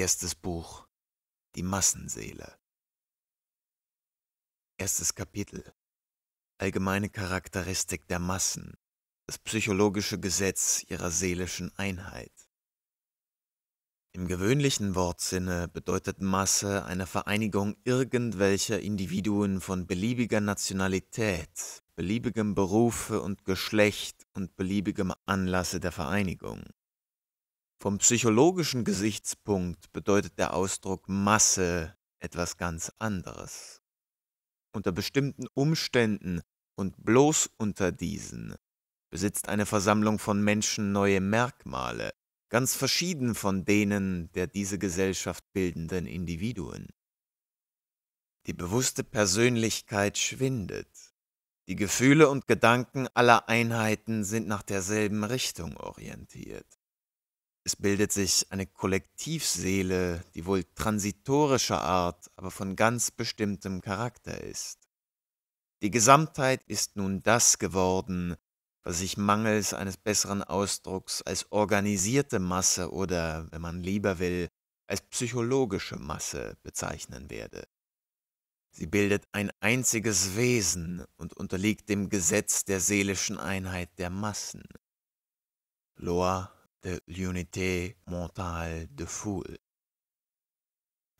Erstes Buch Die Massenseele Erstes Kapitel Allgemeine Charakteristik der Massen Das psychologische Gesetz ihrer seelischen Einheit Im gewöhnlichen Wortsinne bedeutet Masse eine Vereinigung irgendwelcher Individuen von beliebiger Nationalität, beliebigem Berufe und Geschlecht und beliebigem Anlasse der Vereinigung. Vom psychologischen Gesichtspunkt bedeutet der Ausdruck Masse etwas ganz anderes. Unter bestimmten Umständen und bloß unter diesen besitzt eine Versammlung von Menschen neue Merkmale, ganz verschieden von denen der diese Gesellschaft bildenden Individuen. Die bewusste Persönlichkeit schwindet. Die Gefühle und Gedanken aller Einheiten sind nach derselben Richtung orientiert. Es bildet sich eine Kollektivseele, die wohl transitorischer Art, aber von ganz bestimmtem Charakter ist. Die Gesamtheit ist nun das geworden, was ich mangels eines besseren Ausdrucks als organisierte Masse oder, wenn man lieber will, als psychologische Masse bezeichnen werde. Sie bildet ein einziges Wesen und unterliegt dem Gesetz der seelischen Einheit der Massen. Loa de l'unité mentale de foule.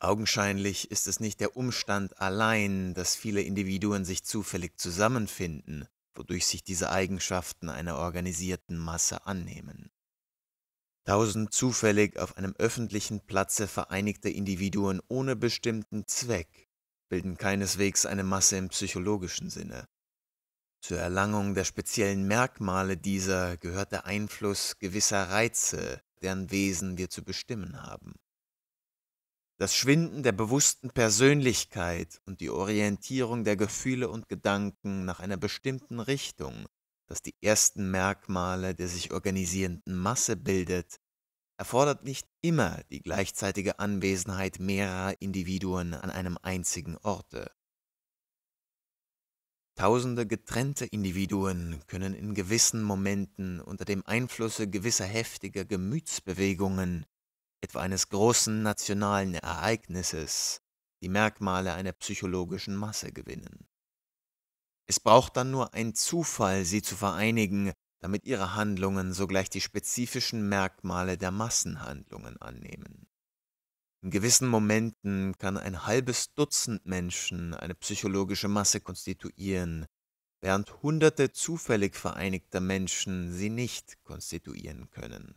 Augenscheinlich ist es nicht der Umstand allein, dass viele Individuen sich zufällig zusammenfinden, wodurch sich diese Eigenschaften einer organisierten Masse annehmen. Tausend zufällig auf einem öffentlichen Platze vereinigte Individuen ohne bestimmten Zweck bilden keineswegs eine Masse im psychologischen Sinne. Zur Erlangung der speziellen Merkmale dieser gehört der Einfluss gewisser Reize, deren Wesen wir zu bestimmen haben. Das Schwinden der bewussten Persönlichkeit und die Orientierung der Gefühle und Gedanken nach einer bestimmten Richtung, das die ersten Merkmale der sich organisierenden Masse bildet, erfordert nicht immer die gleichzeitige Anwesenheit mehrerer Individuen an einem einzigen Orte. Tausende getrennte Individuen können in gewissen Momenten unter dem Einflusse gewisser heftiger Gemütsbewegungen, etwa eines großen nationalen Ereignisses, die Merkmale einer psychologischen Masse gewinnen. Es braucht dann nur ein Zufall, sie zu vereinigen, damit ihre Handlungen sogleich die spezifischen Merkmale der Massenhandlungen annehmen. In gewissen Momenten kann ein halbes Dutzend Menschen eine psychologische Masse konstituieren, während Hunderte zufällig vereinigter Menschen sie nicht konstituieren können.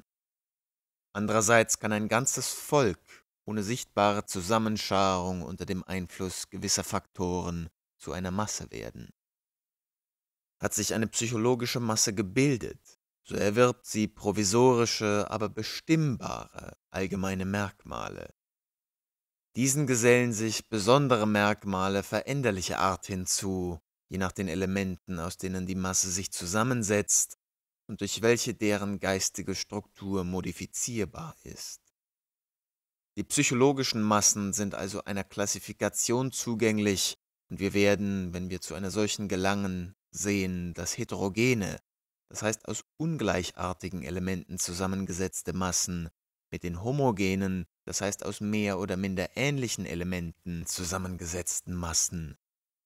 Andererseits kann ein ganzes Volk ohne sichtbare Zusammenscharung unter dem Einfluss gewisser Faktoren zu einer Masse werden. Hat sich eine psychologische Masse gebildet, so erwirbt sie provisorische, aber bestimmbare allgemeine Merkmale, diesen gesellen sich besondere Merkmale veränderlicher Art hinzu, je nach den Elementen, aus denen die Masse sich zusammensetzt und durch welche deren geistige Struktur modifizierbar ist. Die psychologischen Massen sind also einer Klassifikation zugänglich, und wir werden, wenn wir zu einer solchen gelangen, sehen, dass heterogene, das heißt aus ungleichartigen Elementen zusammengesetzte Massen mit den homogenen, das heißt aus mehr oder minder ähnlichen Elementen zusammengesetzten Massen,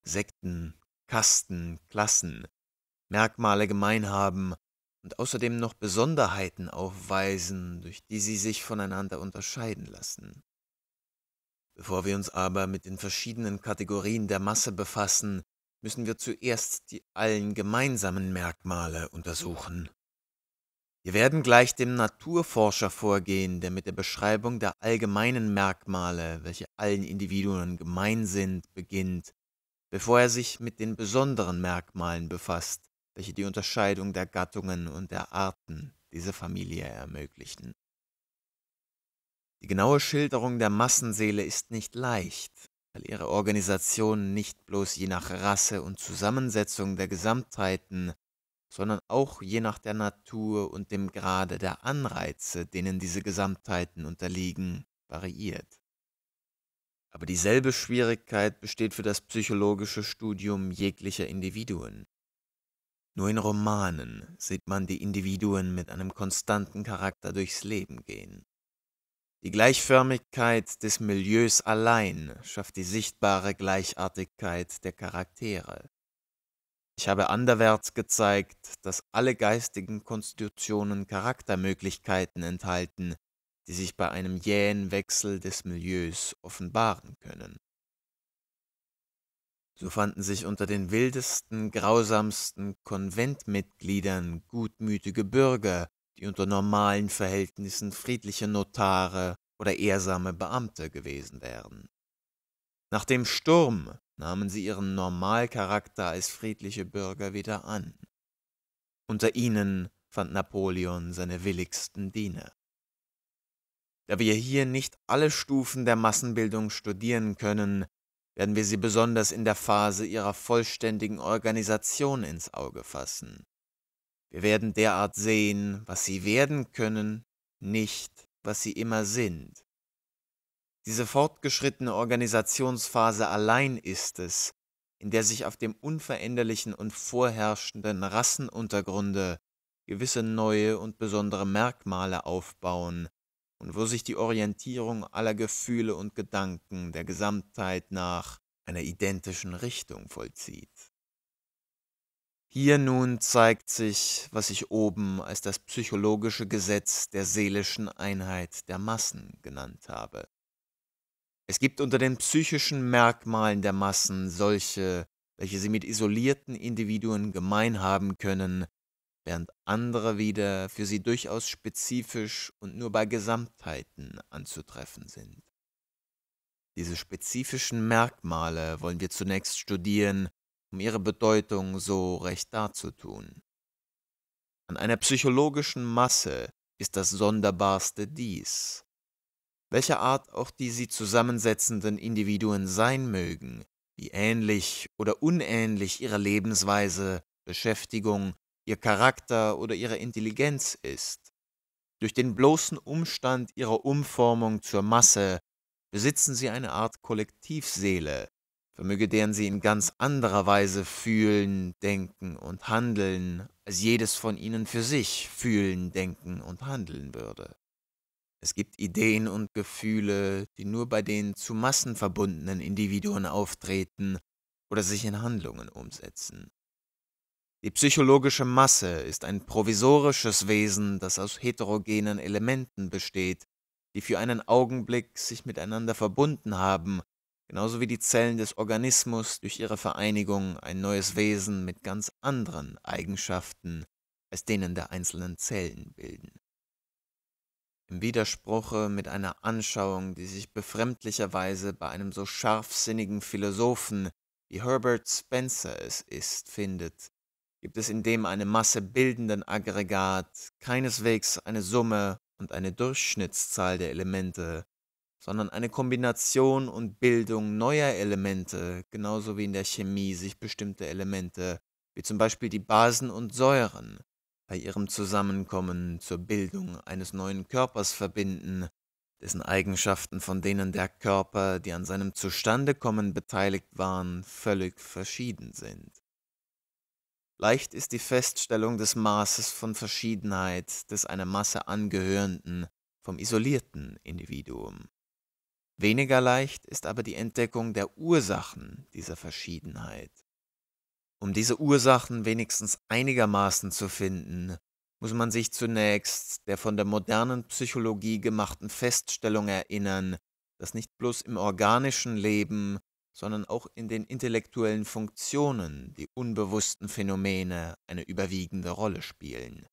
Sekten, Kasten, Klassen, Merkmale gemein haben und außerdem noch Besonderheiten aufweisen, durch die sie sich voneinander unterscheiden lassen. Bevor wir uns aber mit den verschiedenen Kategorien der Masse befassen, müssen wir zuerst die allen gemeinsamen Merkmale untersuchen. Wir werden gleich dem Naturforscher vorgehen, der mit der Beschreibung der allgemeinen Merkmale, welche allen Individuen gemein sind, beginnt, bevor er sich mit den besonderen Merkmalen befasst, welche die Unterscheidung der Gattungen und der Arten dieser Familie ermöglichen. Die genaue Schilderung der Massenseele ist nicht leicht, weil ihre Organisation nicht bloß je nach Rasse und Zusammensetzung der Gesamtheiten, sondern auch je nach der Natur und dem Grade der Anreize, denen diese Gesamtheiten unterliegen, variiert. Aber dieselbe Schwierigkeit besteht für das psychologische Studium jeglicher Individuen. Nur in Romanen sieht man die Individuen mit einem konstanten Charakter durchs Leben gehen. Die Gleichförmigkeit des Milieus allein schafft die sichtbare Gleichartigkeit der Charaktere. Ich habe anderwärts gezeigt, dass alle geistigen Konstitutionen Charaktermöglichkeiten enthalten, die sich bei einem jähen Wechsel des Milieus offenbaren können. So fanden sich unter den wildesten, grausamsten Konventmitgliedern gutmütige Bürger, die unter normalen Verhältnissen friedliche Notare oder ehrsame Beamte gewesen wären. Nach dem Sturm, nahmen sie ihren Normalcharakter als friedliche Bürger wieder an. Unter ihnen fand Napoleon seine willigsten Diener. Da wir hier nicht alle Stufen der Massenbildung studieren können, werden wir sie besonders in der Phase ihrer vollständigen Organisation ins Auge fassen. Wir werden derart sehen, was sie werden können, nicht was sie immer sind. Diese fortgeschrittene Organisationsphase allein ist es, in der sich auf dem unveränderlichen und vorherrschenden Rassenuntergrunde gewisse neue und besondere Merkmale aufbauen und wo sich die Orientierung aller Gefühle und Gedanken der Gesamtheit nach einer identischen Richtung vollzieht. Hier nun zeigt sich, was ich oben als das psychologische Gesetz der seelischen Einheit der Massen genannt habe. Es gibt unter den psychischen Merkmalen der Massen solche, welche sie mit isolierten Individuen gemein haben können, während andere wieder für sie durchaus spezifisch und nur bei Gesamtheiten anzutreffen sind. Diese spezifischen Merkmale wollen wir zunächst studieren, um ihre Bedeutung so recht darzutun. An einer psychologischen Masse ist das Sonderbarste dies welcher Art auch die sie zusammensetzenden Individuen sein mögen, wie ähnlich oder unähnlich ihre Lebensweise, Beschäftigung, ihr Charakter oder ihre Intelligenz ist. Durch den bloßen Umstand ihrer Umformung zur Masse besitzen sie eine Art Kollektivseele, vermöge deren sie in ganz anderer Weise fühlen, denken und handeln, als jedes von ihnen für sich fühlen, denken und handeln würde. Es gibt Ideen und Gefühle, die nur bei den zu Massen verbundenen Individuen auftreten oder sich in Handlungen umsetzen. Die psychologische Masse ist ein provisorisches Wesen, das aus heterogenen Elementen besteht, die für einen Augenblick sich miteinander verbunden haben, genauso wie die Zellen des Organismus durch ihre Vereinigung ein neues Wesen mit ganz anderen Eigenschaften als denen der einzelnen Zellen bilden im Widerspruche mit einer Anschauung, die sich befremdlicherweise bei einem so scharfsinnigen Philosophen wie Herbert Spencer es ist, findet, gibt es in dem eine Masse bildenden Aggregat keineswegs eine Summe und eine Durchschnittszahl der Elemente, sondern eine Kombination und Bildung neuer Elemente, genauso wie in der Chemie sich bestimmte Elemente, wie zum Beispiel die Basen und Säuren, bei ihrem Zusammenkommen zur Bildung eines neuen Körpers verbinden, dessen Eigenschaften von denen der Körper, die an seinem Zustandekommen beteiligt waren, völlig verschieden sind. Leicht ist die Feststellung des Maßes von Verschiedenheit des einer Masse angehörenden, vom isolierten Individuum. Weniger leicht ist aber die Entdeckung der Ursachen dieser Verschiedenheit. Um diese Ursachen wenigstens einigermaßen zu finden, muss man sich zunächst der von der modernen Psychologie gemachten Feststellung erinnern, dass nicht bloß im organischen Leben, sondern auch in den intellektuellen Funktionen die unbewussten Phänomene eine überwiegende Rolle spielen.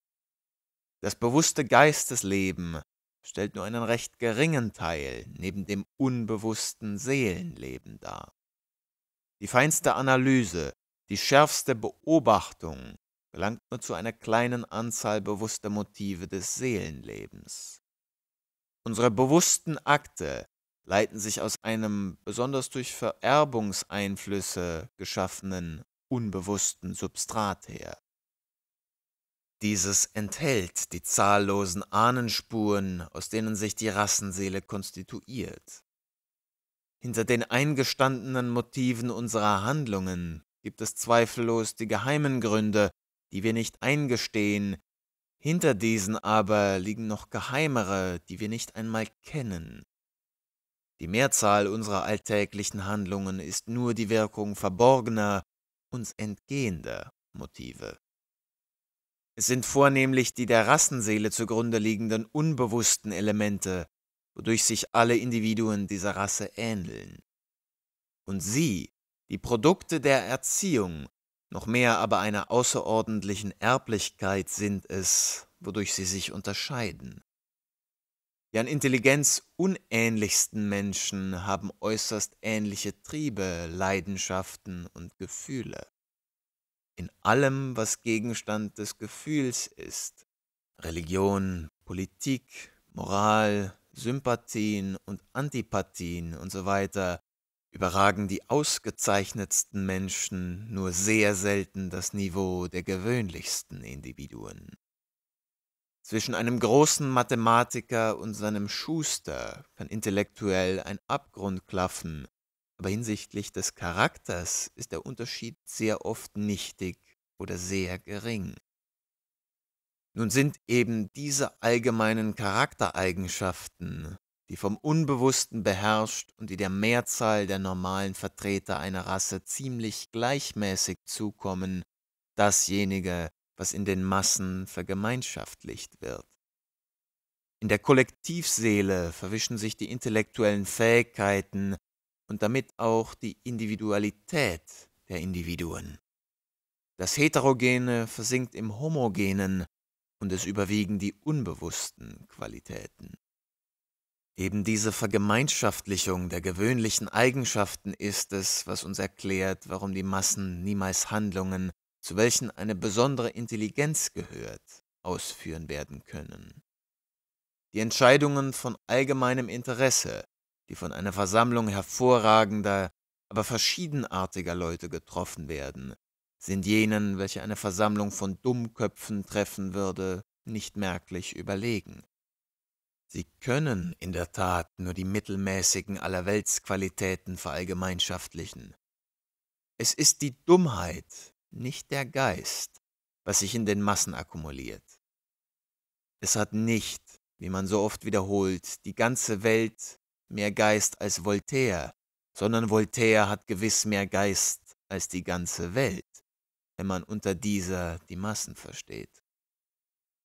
Das bewusste Geistesleben stellt nur einen recht geringen Teil neben dem unbewussten Seelenleben dar. Die feinste Analyse die schärfste Beobachtung gelangt nur zu einer kleinen Anzahl bewusster Motive des Seelenlebens. Unsere bewussten Akte leiten sich aus einem besonders durch Vererbungseinflüsse geschaffenen unbewussten Substrat her. Dieses enthält die zahllosen Ahnenspuren, aus denen sich die Rassenseele konstituiert. Hinter den eingestandenen Motiven unserer Handlungen gibt es zweifellos die geheimen Gründe, die wir nicht eingestehen, hinter diesen aber liegen noch geheimere, die wir nicht einmal kennen. Die Mehrzahl unserer alltäglichen Handlungen ist nur die Wirkung verborgener, uns entgehender Motive. Es sind vornehmlich die der Rassenseele zugrunde liegenden unbewussten Elemente, wodurch sich alle Individuen dieser Rasse ähneln. Und sie die Produkte der Erziehung, noch mehr aber einer außerordentlichen Erblichkeit sind es, wodurch sie sich unterscheiden. Die an Intelligenz unähnlichsten Menschen haben äußerst ähnliche Triebe, Leidenschaften und Gefühle. In allem, was Gegenstand des Gefühls ist, Religion, Politik, Moral, Sympathien und Antipathien usw., so überragen die ausgezeichnetsten Menschen nur sehr selten das Niveau der gewöhnlichsten Individuen. Zwischen einem großen Mathematiker und seinem Schuster kann intellektuell ein Abgrund klaffen, aber hinsichtlich des Charakters ist der Unterschied sehr oft nichtig oder sehr gering. Nun sind eben diese allgemeinen Charaktereigenschaften die vom Unbewussten beherrscht und die der Mehrzahl der normalen Vertreter einer Rasse ziemlich gleichmäßig zukommen, dasjenige, was in den Massen vergemeinschaftlicht wird. In der Kollektivseele verwischen sich die intellektuellen Fähigkeiten und damit auch die Individualität der Individuen. Das Heterogene versinkt im Homogenen und es überwiegen die unbewussten Qualitäten. Eben diese Vergemeinschaftlichung der gewöhnlichen Eigenschaften ist es, was uns erklärt, warum die Massen niemals Handlungen, zu welchen eine besondere Intelligenz gehört, ausführen werden können. Die Entscheidungen von allgemeinem Interesse, die von einer Versammlung hervorragender, aber verschiedenartiger Leute getroffen werden, sind jenen, welche eine Versammlung von Dummköpfen treffen würde, nicht merklich überlegen. Sie können in der Tat nur die mittelmäßigen Allerweltsqualitäten verallgemeinschaftlichen. Es ist die Dummheit, nicht der Geist, was sich in den Massen akkumuliert. Es hat nicht, wie man so oft wiederholt, die ganze Welt mehr Geist als Voltaire, sondern Voltaire hat gewiss mehr Geist als die ganze Welt, wenn man unter dieser die Massen versteht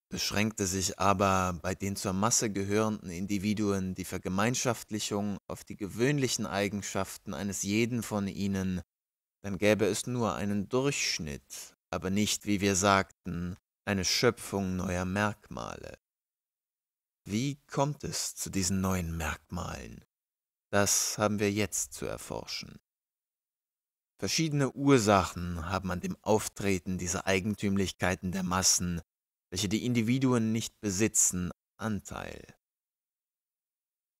beschränkte sich aber bei den zur Masse gehörenden Individuen die Vergemeinschaftlichung auf die gewöhnlichen Eigenschaften eines jeden von ihnen, dann gäbe es nur einen Durchschnitt, aber nicht, wie wir sagten, eine Schöpfung neuer Merkmale. Wie kommt es zu diesen neuen Merkmalen? Das haben wir jetzt zu erforschen. Verschiedene Ursachen haben an dem Auftreten dieser Eigentümlichkeiten der Massen welche die Individuen nicht besitzen, Anteil.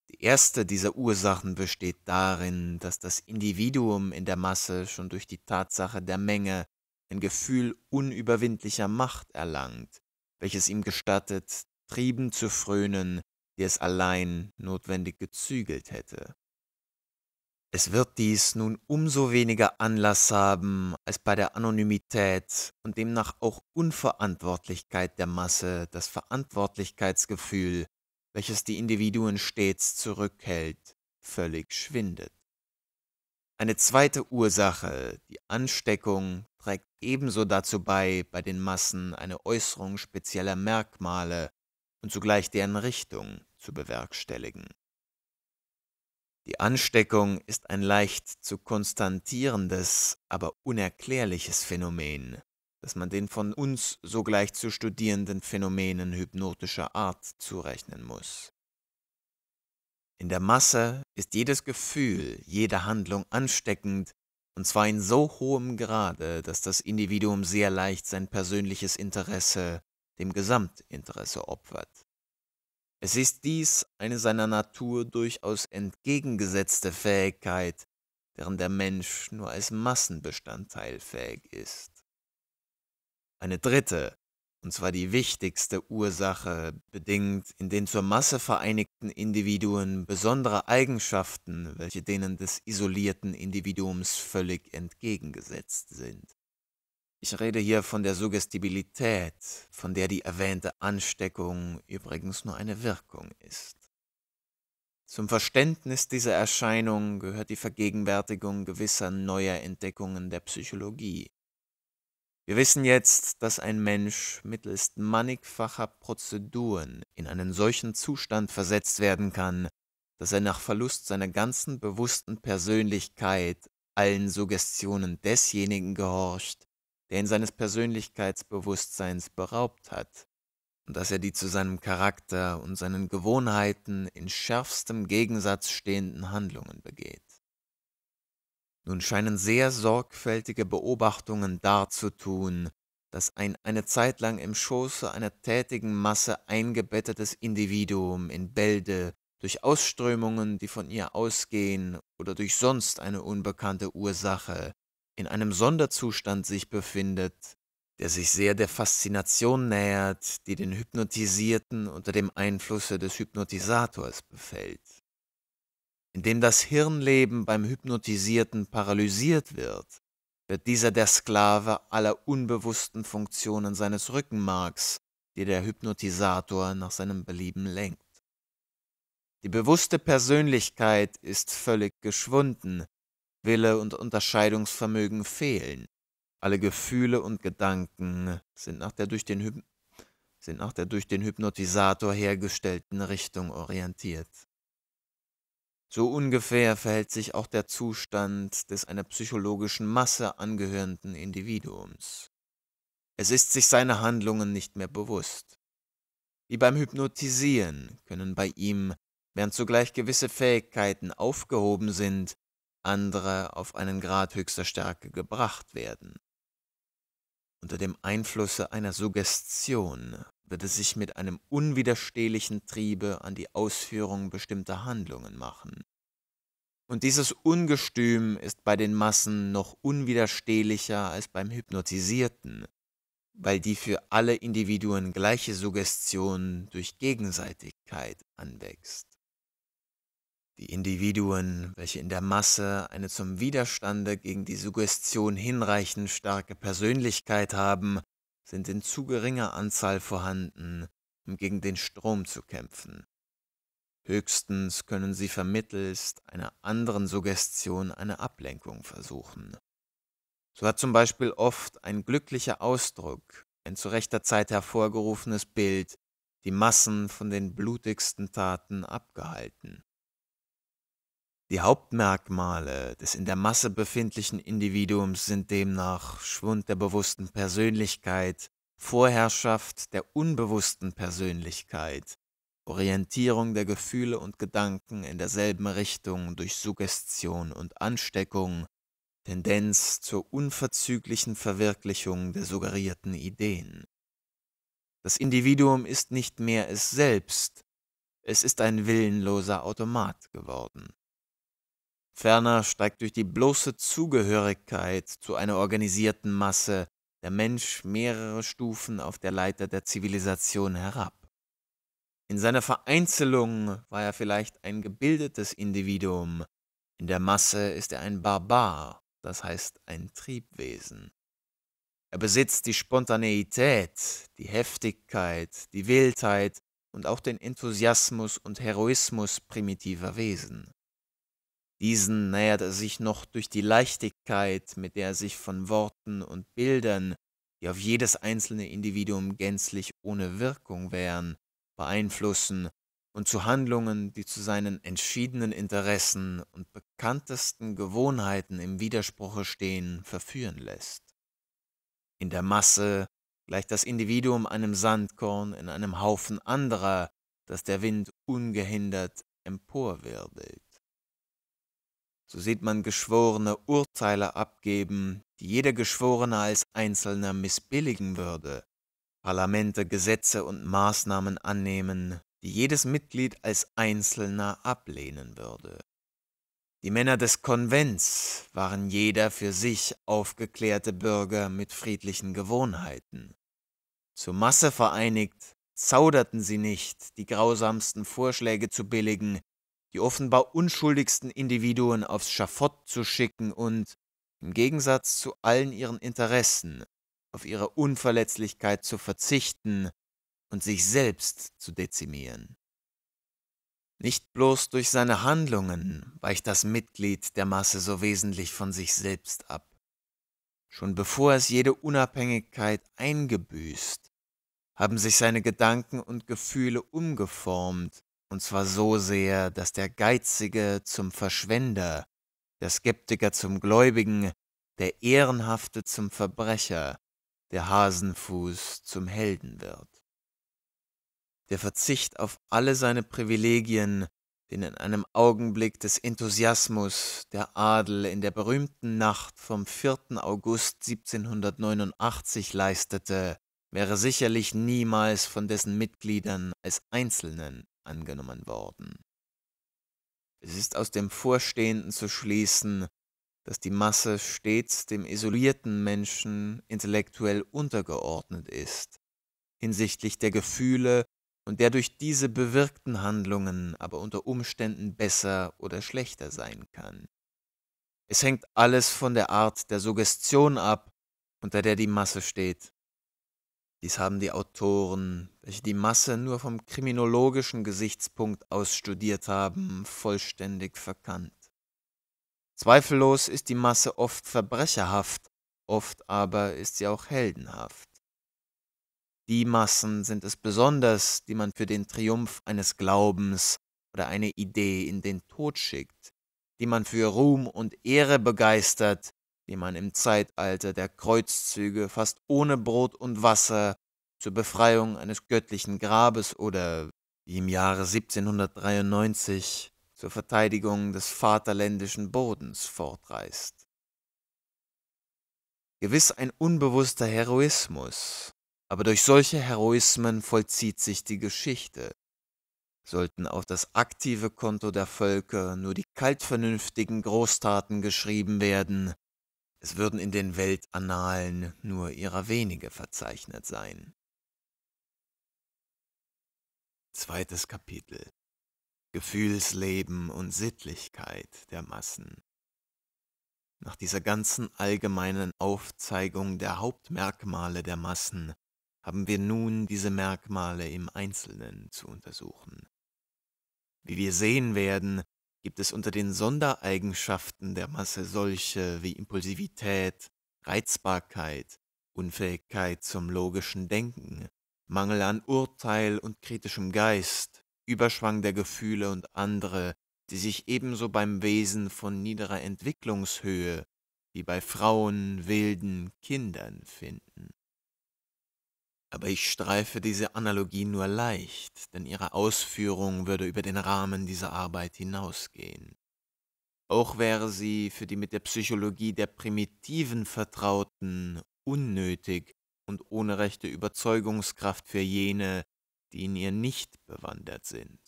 Die erste dieser Ursachen besteht darin, dass das Individuum in der Masse schon durch die Tatsache der Menge ein Gefühl unüberwindlicher Macht erlangt, welches ihm gestattet, Trieben zu frönen, die es allein notwendig gezügelt hätte. Es wird dies nun umso weniger Anlass haben, als bei der Anonymität und demnach auch Unverantwortlichkeit der Masse das Verantwortlichkeitsgefühl, welches die Individuen stets zurückhält, völlig schwindet. Eine zweite Ursache, die Ansteckung, trägt ebenso dazu bei, bei den Massen eine Äußerung spezieller Merkmale und zugleich deren Richtung zu bewerkstelligen. Die Ansteckung ist ein leicht zu konstantierendes, aber unerklärliches Phänomen, das man den von uns sogleich zu studierenden Phänomenen hypnotischer Art zurechnen muss. In der Masse ist jedes Gefühl, jede Handlung ansteckend, und zwar in so hohem Grade, dass das Individuum sehr leicht sein persönliches Interesse dem Gesamtinteresse opfert. Es ist dies eine seiner Natur durchaus entgegengesetzte Fähigkeit, deren der Mensch nur als Massenbestandteil fähig ist. Eine dritte, und zwar die wichtigste Ursache, bedingt in den zur Masse vereinigten Individuen besondere Eigenschaften, welche denen des isolierten Individuums völlig entgegengesetzt sind. Ich rede hier von der Suggestibilität, von der die erwähnte Ansteckung übrigens nur eine Wirkung ist. Zum Verständnis dieser Erscheinung gehört die Vergegenwärtigung gewisser neuer Entdeckungen der Psychologie. Wir wissen jetzt, dass ein Mensch mittels mannigfacher Prozeduren in einen solchen Zustand versetzt werden kann, dass er nach Verlust seiner ganzen bewussten Persönlichkeit allen Suggestionen desjenigen gehorcht, der ihn seines Persönlichkeitsbewusstseins beraubt hat, und dass er die zu seinem Charakter und seinen Gewohnheiten in schärfstem Gegensatz stehenden Handlungen begeht. Nun scheinen sehr sorgfältige Beobachtungen darzutun, dass ein eine Zeit lang im Schoße einer tätigen Masse eingebettetes Individuum in Bälde durch Ausströmungen, die von ihr ausgehen oder durch sonst eine unbekannte Ursache in einem Sonderzustand sich befindet, der sich sehr der Faszination nähert, die den Hypnotisierten unter dem Einflusse des Hypnotisators befällt. Indem das Hirnleben beim Hypnotisierten paralysiert wird, wird dieser der Sklave aller unbewussten Funktionen seines Rückenmarks, die der Hypnotisator nach seinem Belieben lenkt. Die bewusste Persönlichkeit ist völlig geschwunden, Wille und Unterscheidungsvermögen fehlen. Alle Gefühle und Gedanken sind nach der durch den, Hyp sind nach der durch den Hypnotisator hergestellten Richtung orientiert. So ungefähr verhält sich auch der Zustand des einer psychologischen Masse angehörenden Individuums. Es ist sich seine Handlungen nicht mehr bewusst. Wie beim Hypnotisieren können bei ihm, während zugleich gewisse Fähigkeiten aufgehoben sind, andere auf einen Grad höchster Stärke gebracht werden. Unter dem Einflusse einer Suggestion wird es sich mit einem unwiderstehlichen Triebe an die Ausführung bestimmter Handlungen machen. Und dieses Ungestüm ist bei den Massen noch unwiderstehlicher als beim Hypnotisierten, weil die für alle Individuen gleiche Suggestion durch Gegenseitigkeit anwächst die Individuen, welche in der Masse eine zum Widerstande gegen die Suggestion hinreichend starke Persönlichkeit haben, sind in zu geringer Anzahl vorhanden, um gegen den Strom zu kämpfen. Höchstens können sie vermittelst einer anderen Suggestion eine Ablenkung versuchen. So hat zum Beispiel oft ein glücklicher Ausdruck, ein zu rechter Zeit hervorgerufenes Bild, die Massen von den blutigsten Taten abgehalten. Die Hauptmerkmale des in der Masse befindlichen Individuums sind demnach Schwund der bewussten Persönlichkeit, Vorherrschaft der unbewussten Persönlichkeit, Orientierung der Gefühle und Gedanken in derselben Richtung durch Suggestion und Ansteckung, Tendenz zur unverzüglichen Verwirklichung der suggerierten Ideen. Das Individuum ist nicht mehr es selbst, es ist ein willenloser Automat geworden. Ferner steigt durch die bloße Zugehörigkeit zu einer organisierten Masse der Mensch mehrere Stufen auf der Leiter der Zivilisation herab. In seiner Vereinzelung war er vielleicht ein gebildetes Individuum, in der Masse ist er ein Barbar, das heißt ein Triebwesen. Er besitzt die Spontaneität, die Heftigkeit, die Wildheit und auch den Enthusiasmus und Heroismus primitiver Wesen diesen, nähert er sich noch durch die Leichtigkeit, mit der er sich von Worten und Bildern, die auf jedes einzelne Individuum gänzlich ohne Wirkung wären, beeinflussen und zu Handlungen, die zu seinen entschiedenen Interessen und bekanntesten Gewohnheiten im Widerspruche stehen, verführen lässt. In der Masse gleicht das Individuum einem Sandkorn in einem Haufen anderer, das der Wind ungehindert emporwirbelt. So sieht man Geschworene Urteile abgeben, die jeder Geschworene als Einzelner missbilligen würde, Parlamente Gesetze und Maßnahmen annehmen, die jedes Mitglied als Einzelner ablehnen würde. Die Männer des Konvents waren jeder für sich aufgeklärte Bürger mit friedlichen Gewohnheiten. Zur Masse vereinigt, zauderten sie nicht, die grausamsten Vorschläge zu billigen, die offenbar unschuldigsten Individuen aufs Schafott zu schicken und, im Gegensatz zu allen ihren Interessen, auf ihre Unverletzlichkeit zu verzichten und sich selbst zu dezimieren. Nicht bloß durch seine Handlungen weicht das Mitglied der Masse so wesentlich von sich selbst ab. Schon bevor es jede Unabhängigkeit eingebüßt, haben sich seine Gedanken und Gefühle umgeformt und zwar so sehr, dass der Geizige zum Verschwender, der Skeptiker zum Gläubigen, der Ehrenhafte zum Verbrecher, der Hasenfuß zum Helden wird. Der Verzicht auf alle seine Privilegien, den in einem Augenblick des Enthusiasmus der Adel in der berühmten Nacht vom 4. August 1789 leistete, wäre sicherlich niemals von dessen Mitgliedern als Einzelnen angenommen worden. Es ist aus dem Vorstehenden zu schließen, dass die Masse stets dem isolierten Menschen intellektuell untergeordnet ist, hinsichtlich der Gefühle und der durch diese bewirkten Handlungen aber unter Umständen besser oder schlechter sein kann. Es hängt alles von der Art der Suggestion ab, unter der die Masse steht dies haben die Autoren, welche die Masse nur vom kriminologischen Gesichtspunkt aus studiert haben, vollständig verkannt. Zweifellos ist die Masse oft verbrecherhaft, oft aber ist sie auch heldenhaft. Die Massen sind es besonders, die man für den Triumph eines Glaubens oder eine Idee in den Tod schickt, die man für Ruhm und Ehre begeistert, die man im Zeitalter der Kreuzzüge fast ohne Brot und Wasser zur Befreiung eines göttlichen Grabes oder wie im Jahre 1793 zur Verteidigung des vaterländischen Bodens fortreißt. Gewiss ein unbewusster Heroismus, aber durch solche Heroismen vollzieht sich die Geschichte. Sollten auf das aktive Konto der Völker nur die kaltvernünftigen Großtaten geschrieben werden, es würden in den Weltannalen nur ihrer wenige verzeichnet sein. Zweites Kapitel Gefühlsleben und Sittlichkeit der Massen. Nach dieser ganzen allgemeinen Aufzeigung der Hauptmerkmale der Massen haben wir nun diese Merkmale im Einzelnen zu untersuchen. Wie wir sehen werden, gibt es unter den Sondereigenschaften der Masse solche wie Impulsivität, Reizbarkeit, Unfähigkeit zum logischen Denken, Mangel an Urteil und kritischem Geist, Überschwang der Gefühle und andere, die sich ebenso beim Wesen von niederer Entwicklungshöhe wie bei Frauen, Wilden, Kindern finden aber ich streife diese Analogie nur leicht, denn ihre Ausführung würde über den Rahmen dieser Arbeit hinausgehen. Auch wäre sie für die mit der Psychologie der Primitiven Vertrauten unnötig und ohne rechte Überzeugungskraft für jene, die in ihr nicht bewandert sind.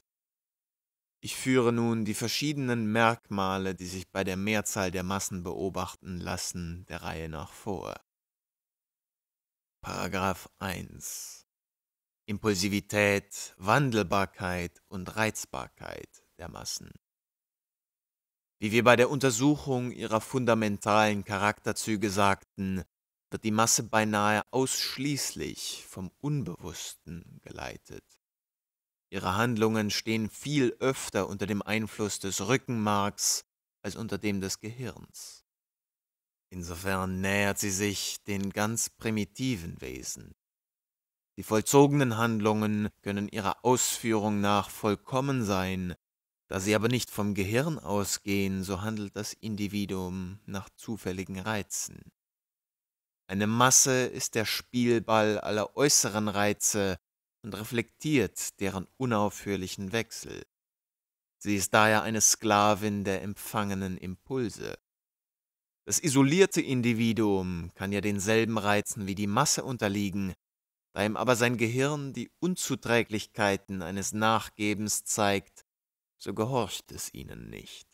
Ich führe nun die verschiedenen Merkmale, die sich bei der Mehrzahl der Massen beobachten lassen, der Reihe nach vor. Paragraph 1 Impulsivität, Wandelbarkeit und Reizbarkeit der Massen. Wie wir bei der Untersuchung ihrer fundamentalen Charakterzüge sagten, wird die Masse beinahe ausschließlich vom Unbewussten geleitet. Ihre Handlungen stehen viel öfter unter dem Einfluss des Rückenmarks als unter dem des Gehirns. Insofern nähert sie sich den ganz primitiven Wesen. Die vollzogenen Handlungen können ihrer Ausführung nach vollkommen sein, da sie aber nicht vom Gehirn ausgehen, so handelt das Individuum nach zufälligen Reizen. Eine Masse ist der Spielball aller äußeren Reize und reflektiert deren unaufhörlichen Wechsel. Sie ist daher eine Sklavin der empfangenen Impulse. Das isolierte Individuum kann ja denselben Reizen wie die Masse unterliegen, da ihm aber sein Gehirn die Unzuträglichkeiten eines Nachgebens zeigt, so gehorcht es ihnen nicht.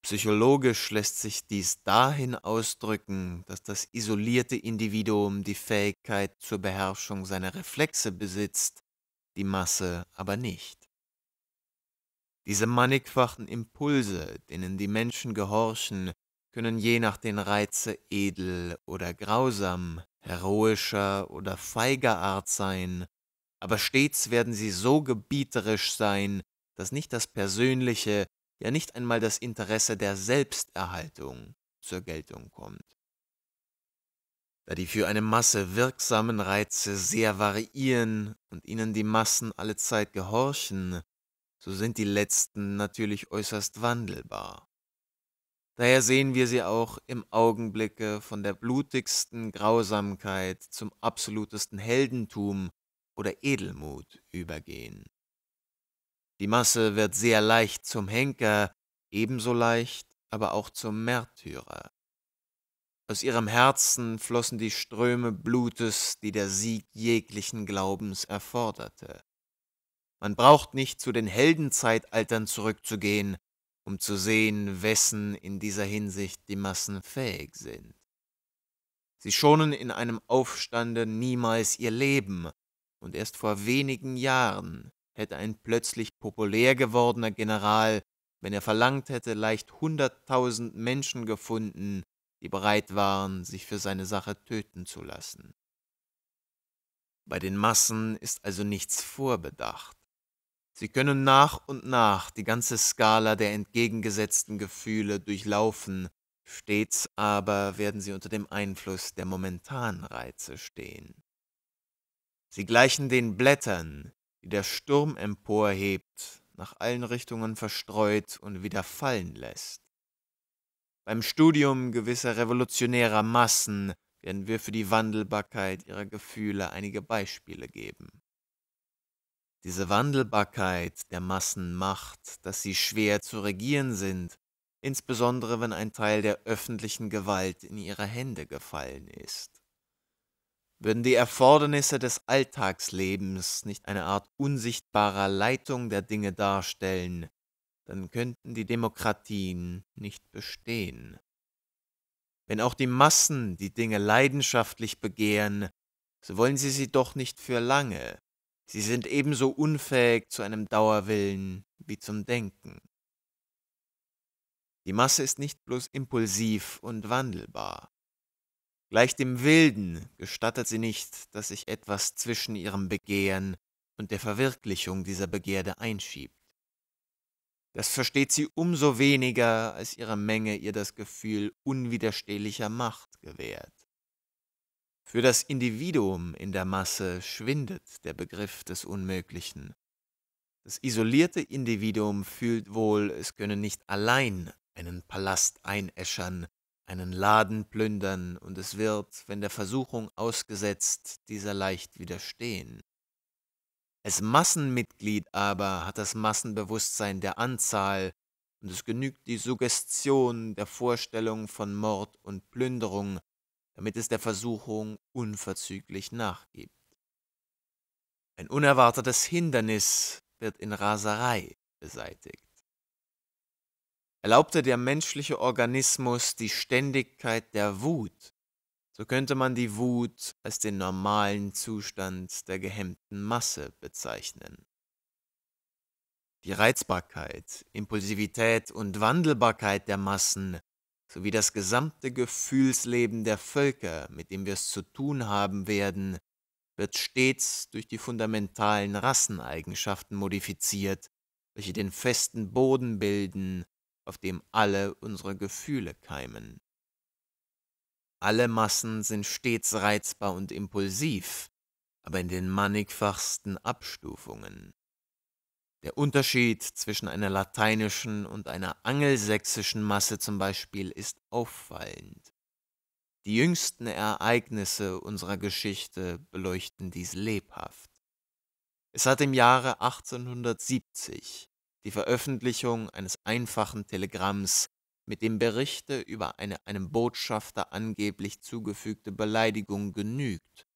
Psychologisch lässt sich dies dahin ausdrücken, dass das isolierte Individuum die Fähigkeit zur Beherrschung seiner Reflexe besitzt, die Masse aber nicht. Diese mannigfachen Impulse, denen die Menschen gehorchen, können je nach den Reize edel oder grausam, heroischer oder feiger Art sein, aber stets werden sie so gebieterisch sein, dass nicht das Persönliche, ja nicht einmal das Interesse der Selbsterhaltung zur Geltung kommt. Da die für eine Masse wirksamen Reize sehr variieren und ihnen die Massen alle Zeit gehorchen, so sind die letzten natürlich äußerst wandelbar. Daher sehen wir sie auch im Augenblicke von der blutigsten Grausamkeit zum absolutesten Heldentum oder Edelmut übergehen. Die Masse wird sehr leicht zum Henker, ebenso leicht aber auch zum Märtyrer. Aus ihrem Herzen flossen die Ströme Blutes, die der Sieg jeglichen Glaubens erforderte. Man braucht nicht zu den Heldenzeitaltern zurückzugehen, um zu sehen, wessen in dieser Hinsicht die Massen fähig sind. Sie schonen in einem Aufstande niemals ihr Leben, und erst vor wenigen Jahren hätte ein plötzlich populär gewordener General, wenn er verlangt hätte, leicht hunderttausend Menschen gefunden, die bereit waren, sich für seine Sache töten zu lassen. Bei den Massen ist also nichts vorbedacht. Sie können nach und nach die ganze Skala der entgegengesetzten Gefühle durchlaufen, stets aber werden sie unter dem Einfluss der momentanen Reize stehen. Sie gleichen den Blättern, die der Sturm emporhebt, nach allen Richtungen verstreut und wieder fallen lässt. Beim Studium gewisser revolutionärer Massen werden wir für die Wandelbarkeit ihrer Gefühle einige Beispiele geben diese Wandelbarkeit der Massen macht, dass sie schwer zu regieren sind, insbesondere wenn ein Teil der öffentlichen Gewalt in ihre Hände gefallen ist. Würden die Erfordernisse des Alltagslebens nicht eine Art unsichtbarer Leitung der Dinge darstellen, dann könnten die Demokratien nicht bestehen. Wenn auch die Massen die Dinge leidenschaftlich begehren, so wollen sie sie doch nicht für lange, Sie sind ebenso unfähig zu einem Dauerwillen wie zum Denken. Die Masse ist nicht bloß impulsiv und wandelbar. Gleich dem Wilden gestattet sie nicht, dass sich etwas zwischen ihrem Begehren und der Verwirklichung dieser Begehrde einschiebt. Das versteht sie umso weniger, als ihre Menge ihr das Gefühl unwiderstehlicher Macht gewährt. Für das Individuum in der Masse schwindet der Begriff des Unmöglichen. Das isolierte Individuum fühlt wohl, es könne nicht allein einen Palast einäschern, einen Laden plündern, und es wird, wenn der Versuchung ausgesetzt, dieser leicht widerstehen. Als Massenmitglied aber hat das Massenbewusstsein der Anzahl, und es genügt die Suggestion der Vorstellung von Mord und Plünderung, damit es der Versuchung unverzüglich nachgibt. Ein unerwartetes Hindernis wird in Raserei beseitigt. Erlaubte der menschliche Organismus die Ständigkeit der Wut, so könnte man die Wut als den normalen Zustand der gehemmten Masse bezeichnen. Die Reizbarkeit, Impulsivität und Wandelbarkeit der Massen sowie das gesamte Gefühlsleben der Völker, mit dem wir es zu tun haben werden, wird stets durch die fundamentalen Rasseneigenschaften modifiziert, welche den festen Boden bilden, auf dem alle unsere Gefühle keimen. Alle Massen sind stets reizbar und impulsiv, aber in den mannigfachsten Abstufungen. Der Unterschied zwischen einer lateinischen und einer angelsächsischen Masse zum Beispiel ist auffallend. Die jüngsten Ereignisse unserer Geschichte beleuchten dies lebhaft. Es hat im Jahre 1870 die Veröffentlichung eines einfachen Telegramms mit dem Berichte über eine einem Botschafter angeblich zugefügte Beleidigung genügt,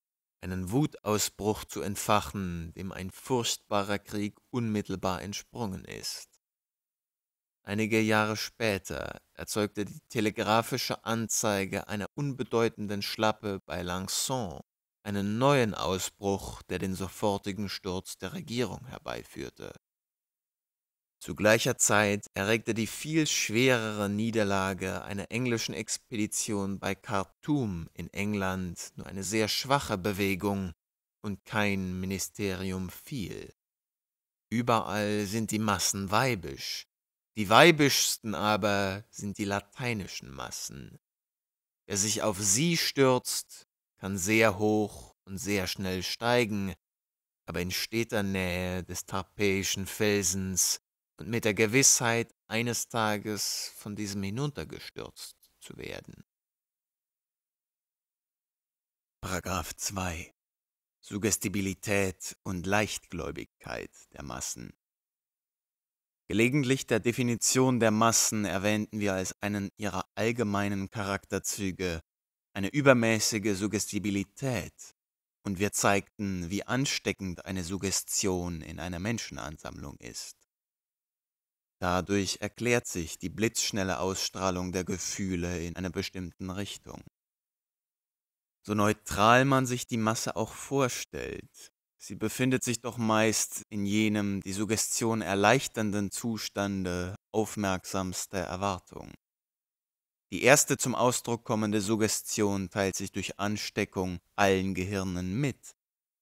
einen Wutausbruch zu entfachen, dem ein furchtbarer Krieg unmittelbar entsprungen ist. Einige Jahre später erzeugte die telegrafische Anzeige einer unbedeutenden Schlappe bei Lançon einen neuen Ausbruch, der den sofortigen Sturz der Regierung herbeiführte. Zu gleicher Zeit erregte die viel schwerere Niederlage einer englischen Expedition bei Khartoum in England nur eine sehr schwache Bewegung und kein Ministerium viel. Überall sind die Massen weibisch, die weibischsten aber sind die lateinischen Massen. Wer sich auf sie stürzt, kann sehr hoch und sehr schnell steigen, aber in steter Nähe des Tarpeischen Felsens und mit der Gewissheit, eines Tages von diesem hinuntergestürzt zu werden. Paragraph 2 Suggestibilität und Leichtgläubigkeit der Massen. Gelegentlich der Definition der Massen erwähnten wir als einen ihrer allgemeinen Charakterzüge eine übermäßige Suggestibilität und wir zeigten, wie ansteckend eine Suggestion in einer Menschenansammlung ist. Dadurch erklärt sich die blitzschnelle Ausstrahlung der Gefühle in einer bestimmten Richtung. So neutral man sich die Masse auch vorstellt, sie befindet sich doch meist in jenem die Suggestion erleichternden Zustande aufmerksamster Erwartung. Die erste zum Ausdruck kommende Suggestion teilt sich durch Ansteckung allen Gehirnen mit,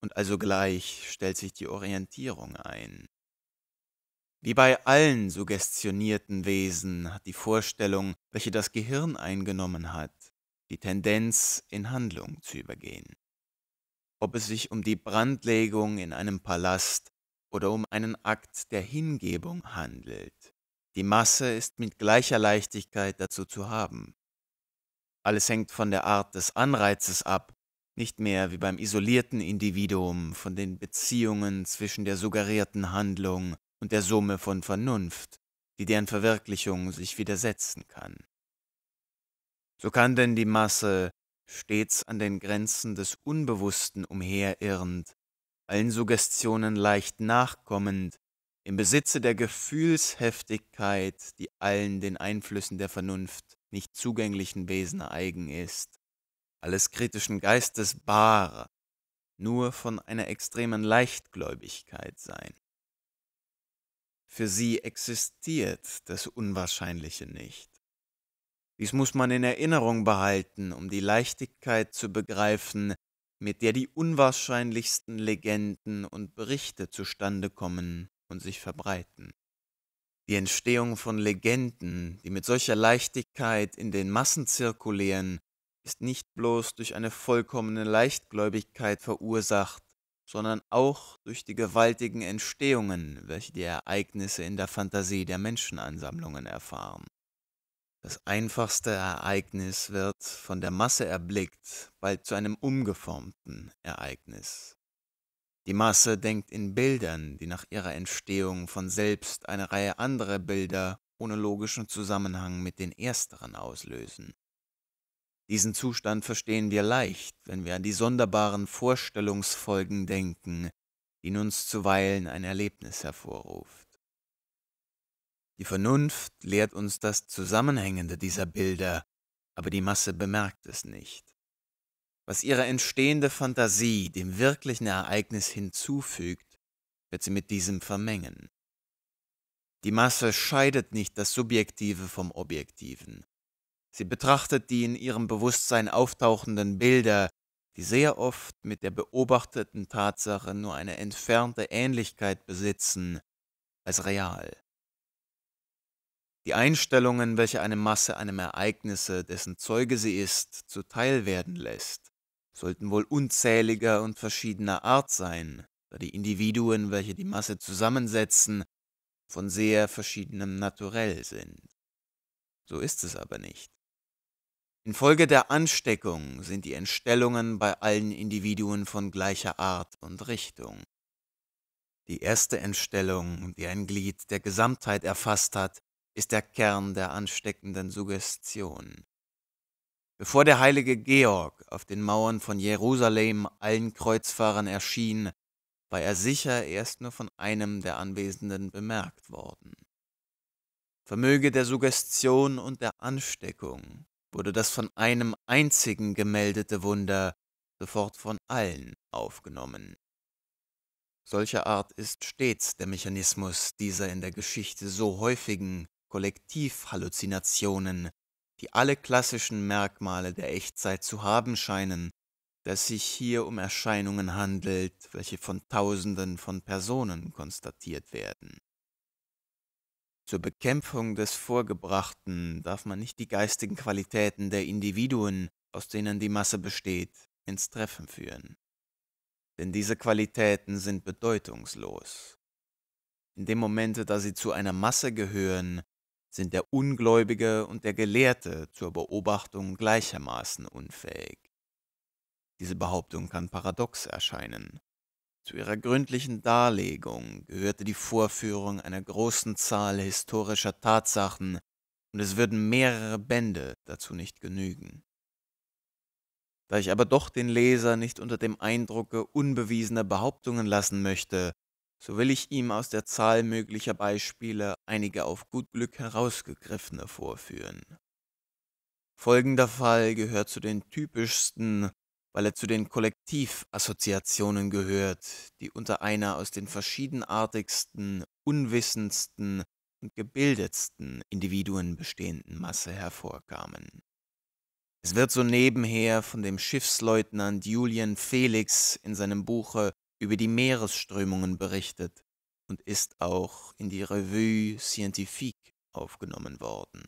und also gleich stellt sich die Orientierung ein. Wie bei allen suggestionierten Wesen hat die Vorstellung, welche das Gehirn eingenommen hat, die Tendenz, in Handlung zu übergehen. Ob es sich um die Brandlegung in einem Palast oder um einen Akt der Hingebung handelt, die Masse ist mit gleicher Leichtigkeit dazu zu haben. Alles hängt von der Art des Anreizes ab, nicht mehr wie beim isolierten Individuum von den Beziehungen zwischen der suggerierten Handlung und der Summe von Vernunft, die deren Verwirklichung sich widersetzen kann. So kann denn die Masse, stets an den Grenzen des Unbewussten umherirrend, allen Suggestionen leicht nachkommend, im Besitze der Gefühlsheftigkeit, die allen den Einflüssen der Vernunft nicht zugänglichen Wesen eigen ist, alles kritischen Geistes bar, nur von einer extremen Leichtgläubigkeit sein. Für sie existiert das Unwahrscheinliche nicht. Dies muss man in Erinnerung behalten, um die Leichtigkeit zu begreifen, mit der die unwahrscheinlichsten Legenden und Berichte zustande kommen und sich verbreiten. Die Entstehung von Legenden, die mit solcher Leichtigkeit in den Massen zirkulieren, ist nicht bloß durch eine vollkommene Leichtgläubigkeit verursacht, sondern auch durch die gewaltigen Entstehungen, welche die Ereignisse in der Fantasie der Menschenansammlungen erfahren. Das einfachste Ereignis wird von der Masse erblickt, bald zu einem umgeformten Ereignis. Die Masse denkt in Bildern, die nach ihrer Entstehung von selbst eine Reihe anderer Bilder ohne logischen Zusammenhang mit den ersteren auslösen. Diesen Zustand verstehen wir leicht, wenn wir an die sonderbaren Vorstellungsfolgen denken, die in uns zuweilen ein Erlebnis hervorruft. Die Vernunft lehrt uns das Zusammenhängende dieser Bilder, aber die Masse bemerkt es nicht. Was ihre entstehende Fantasie dem wirklichen Ereignis hinzufügt, wird sie mit diesem vermengen. Die Masse scheidet nicht das Subjektive vom Objektiven. Sie betrachtet die in ihrem Bewusstsein auftauchenden Bilder, die sehr oft mit der beobachteten Tatsache nur eine entfernte Ähnlichkeit besitzen, als real. Die Einstellungen, welche eine Masse einem Ereignisse, dessen Zeuge sie ist, zuteil werden lässt, sollten wohl unzähliger und verschiedener Art sein, da die Individuen, welche die Masse zusammensetzen, von sehr verschiedenem Naturell sind. So ist es aber nicht. Infolge der Ansteckung sind die Entstellungen bei allen Individuen von gleicher Art und Richtung. Die erste Entstellung, die ein Glied der Gesamtheit erfasst hat, ist der Kern der ansteckenden Suggestion. Bevor der heilige Georg auf den Mauern von Jerusalem allen Kreuzfahrern erschien, war er sicher erst nur von einem der Anwesenden bemerkt worden. Vermöge der Suggestion und der Ansteckung wurde das von einem einzigen gemeldete Wunder sofort von allen aufgenommen. Solcher Art ist stets der Mechanismus dieser in der Geschichte so häufigen Kollektivhalluzinationen, die alle klassischen Merkmale der Echtzeit zu haben scheinen, dass sich hier um Erscheinungen handelt, welche von Tausenden von Personen konstatiert werden zur Bekämpfung des Vorgebrachten darf man nicht die geistigen Qualitäten der Individuen, aus denen die Masse besteht, ins Treffen führen. Denn diese Qualitäten sind bedeutungslos. In dem Moment, da sie zu einer Masse gehören, sind der Ungläubige und der Gelehrte zur Beobachtung gleichermaßen unfähig. Diese Behauptung kann paradox erscheinen, zu ihrer gründlichen Darlegung gehörte die Vorführung einer großen Zahl historischer Tatsachen, und es würden mehrere Bände dazu nicht genügen. Da ich aber doch den Leser nicht unter dem Eindrucke unbewiesener Behauptungen lassen möchte, so will ich ihm aus der Zahl möglicher Beispiele einige auf gut Glück herausgegriffene vorführen. Folgender Fall gehört zu den typischsten weil er zu den Kollektivassoziationen gehört, die unter einer aus den verschiedenartigsten, unwissendsten und gebildetsten Individuen bestehenden Masse hervorkamen. Es wird so nebenher von dem Schiffsleutnant Julian Felix in seinem Buche über die Meeresströmungen berichtet und ist auch in die Revue Scientifique aufgenommen worden.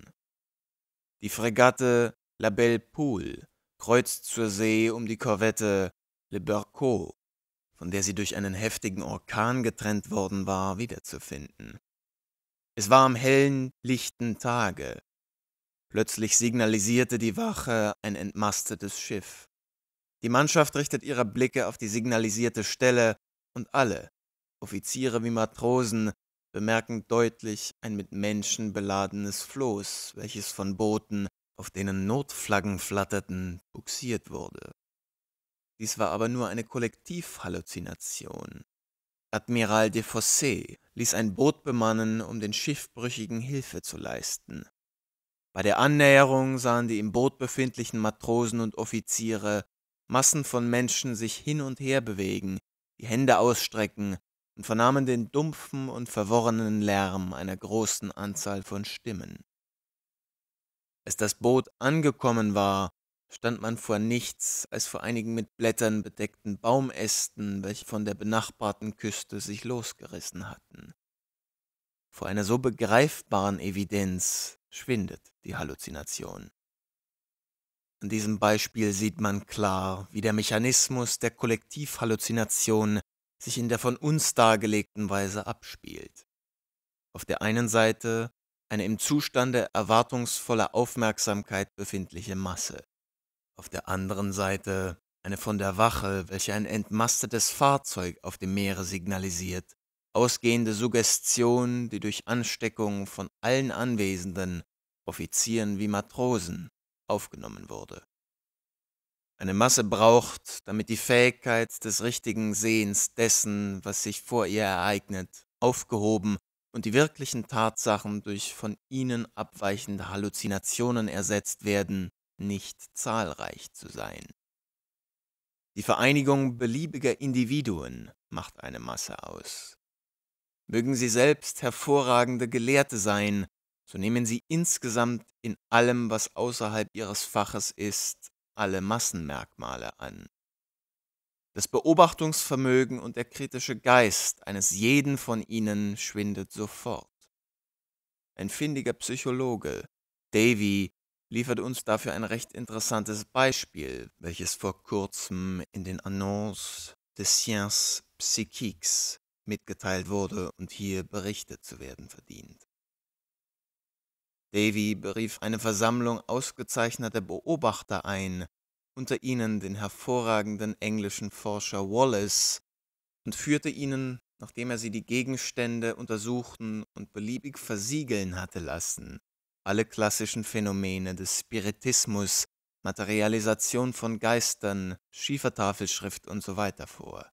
Die Fregatte La Belle Poule kreuzt zur See um die Korvette Le Berco, von der sie durch einen heftigen Orkan getrennt worden war, wiederzufinden. Es war am hellen, lichten Tage. Plötzlich signalisierte die Wache ein entmastetes Schiff. Die Mannschaft richtet ihre Blicke auf die signalisierte Stelle und alle, Offiziere wie Matrosen, bemerken deutlich ein mit Menschen beladenes Floß, welches von Booten auf denen Notflaggen flatterten, buxiert wurde. Dies war aber nur eine Kollektivhalluzination. Admiral de Fossé ließ ein Boot bemannen, um den Schiffbrüchigen Hilfe zu leisten. Bei der Annäherung sahen die im Boot befindlichen Matrosen und Offiziere Massen von Menschen sich hin und her bewegen, die Hände ausstrecken und vernahmen den dumpfen und verworrenen Lärm einer großen Anzahl von Stimmen. Als das Boot angekommen war, stand man vor nichts als vor einigen mit Blättern bedeckten Baumästen, welche von der benachbarten Küste sich losgerissen hatten. Vor einer so begreifbaren Evidenz schwindet die Halluzination. An diesem Beispiel sieht man klar, wie der Mechanismus der Kollektivhalluzination sich in der von uns dargelegten Weise abspielt. Auf der einen Seite eine im Zustande erwartungsvoller Aufmerksamkeit befindliche Masse. Auf der anderen Seite eine von der Wache, welche ein entmastetes Fahrzeug auf dem Meere signalisiert, ausgehende Suggestion, die durch Ansteckung von allen Anwesenden, Offizieren wie Matrosen, aufgenommen wurde. Eine Masse braucht, damit die Fähigkeit des richtigen Sehens dessen, was sich vor ihr ereignet, aufgehoben und die wirklichen Tatsachen durch von ihnen abweichende Halluzinationen ersetzt werden, nicht zahlreich zu sein. Die Vereinigung beliebiger Individuen macht eine Masse aus. Mögen sie selbst hervorragende Gelehrte sein, so nehmen sie insgesamt in allem, was außerhalb ihres Faches ist, alle Massenmerkmale an. Das Beobachtungsvermögen und der kritische Geist eines jeden von ihnen schwindet sofort. Ein findiger Psychologe, Davy, liefert uns dafür ein recht interessantes Beispiel, welches vor kurzem in den Annonces des Sciences Psychiques mitgeteilt wurde und hier berichtet zu werden verdient. Davy berief eine Versammlung ausgezeichneter Beobachter ein, unter ihnen den hervorragenden englischen Forscher Wallace, und führte ihnen, nachdem er sie die Gegenstände untersuchten und beliebig versiegeln hatte lassen, alle klassischen Phänomene des Spiritismus, Materialisation von Geistern, Schiefertafelschrift und so weiter vor.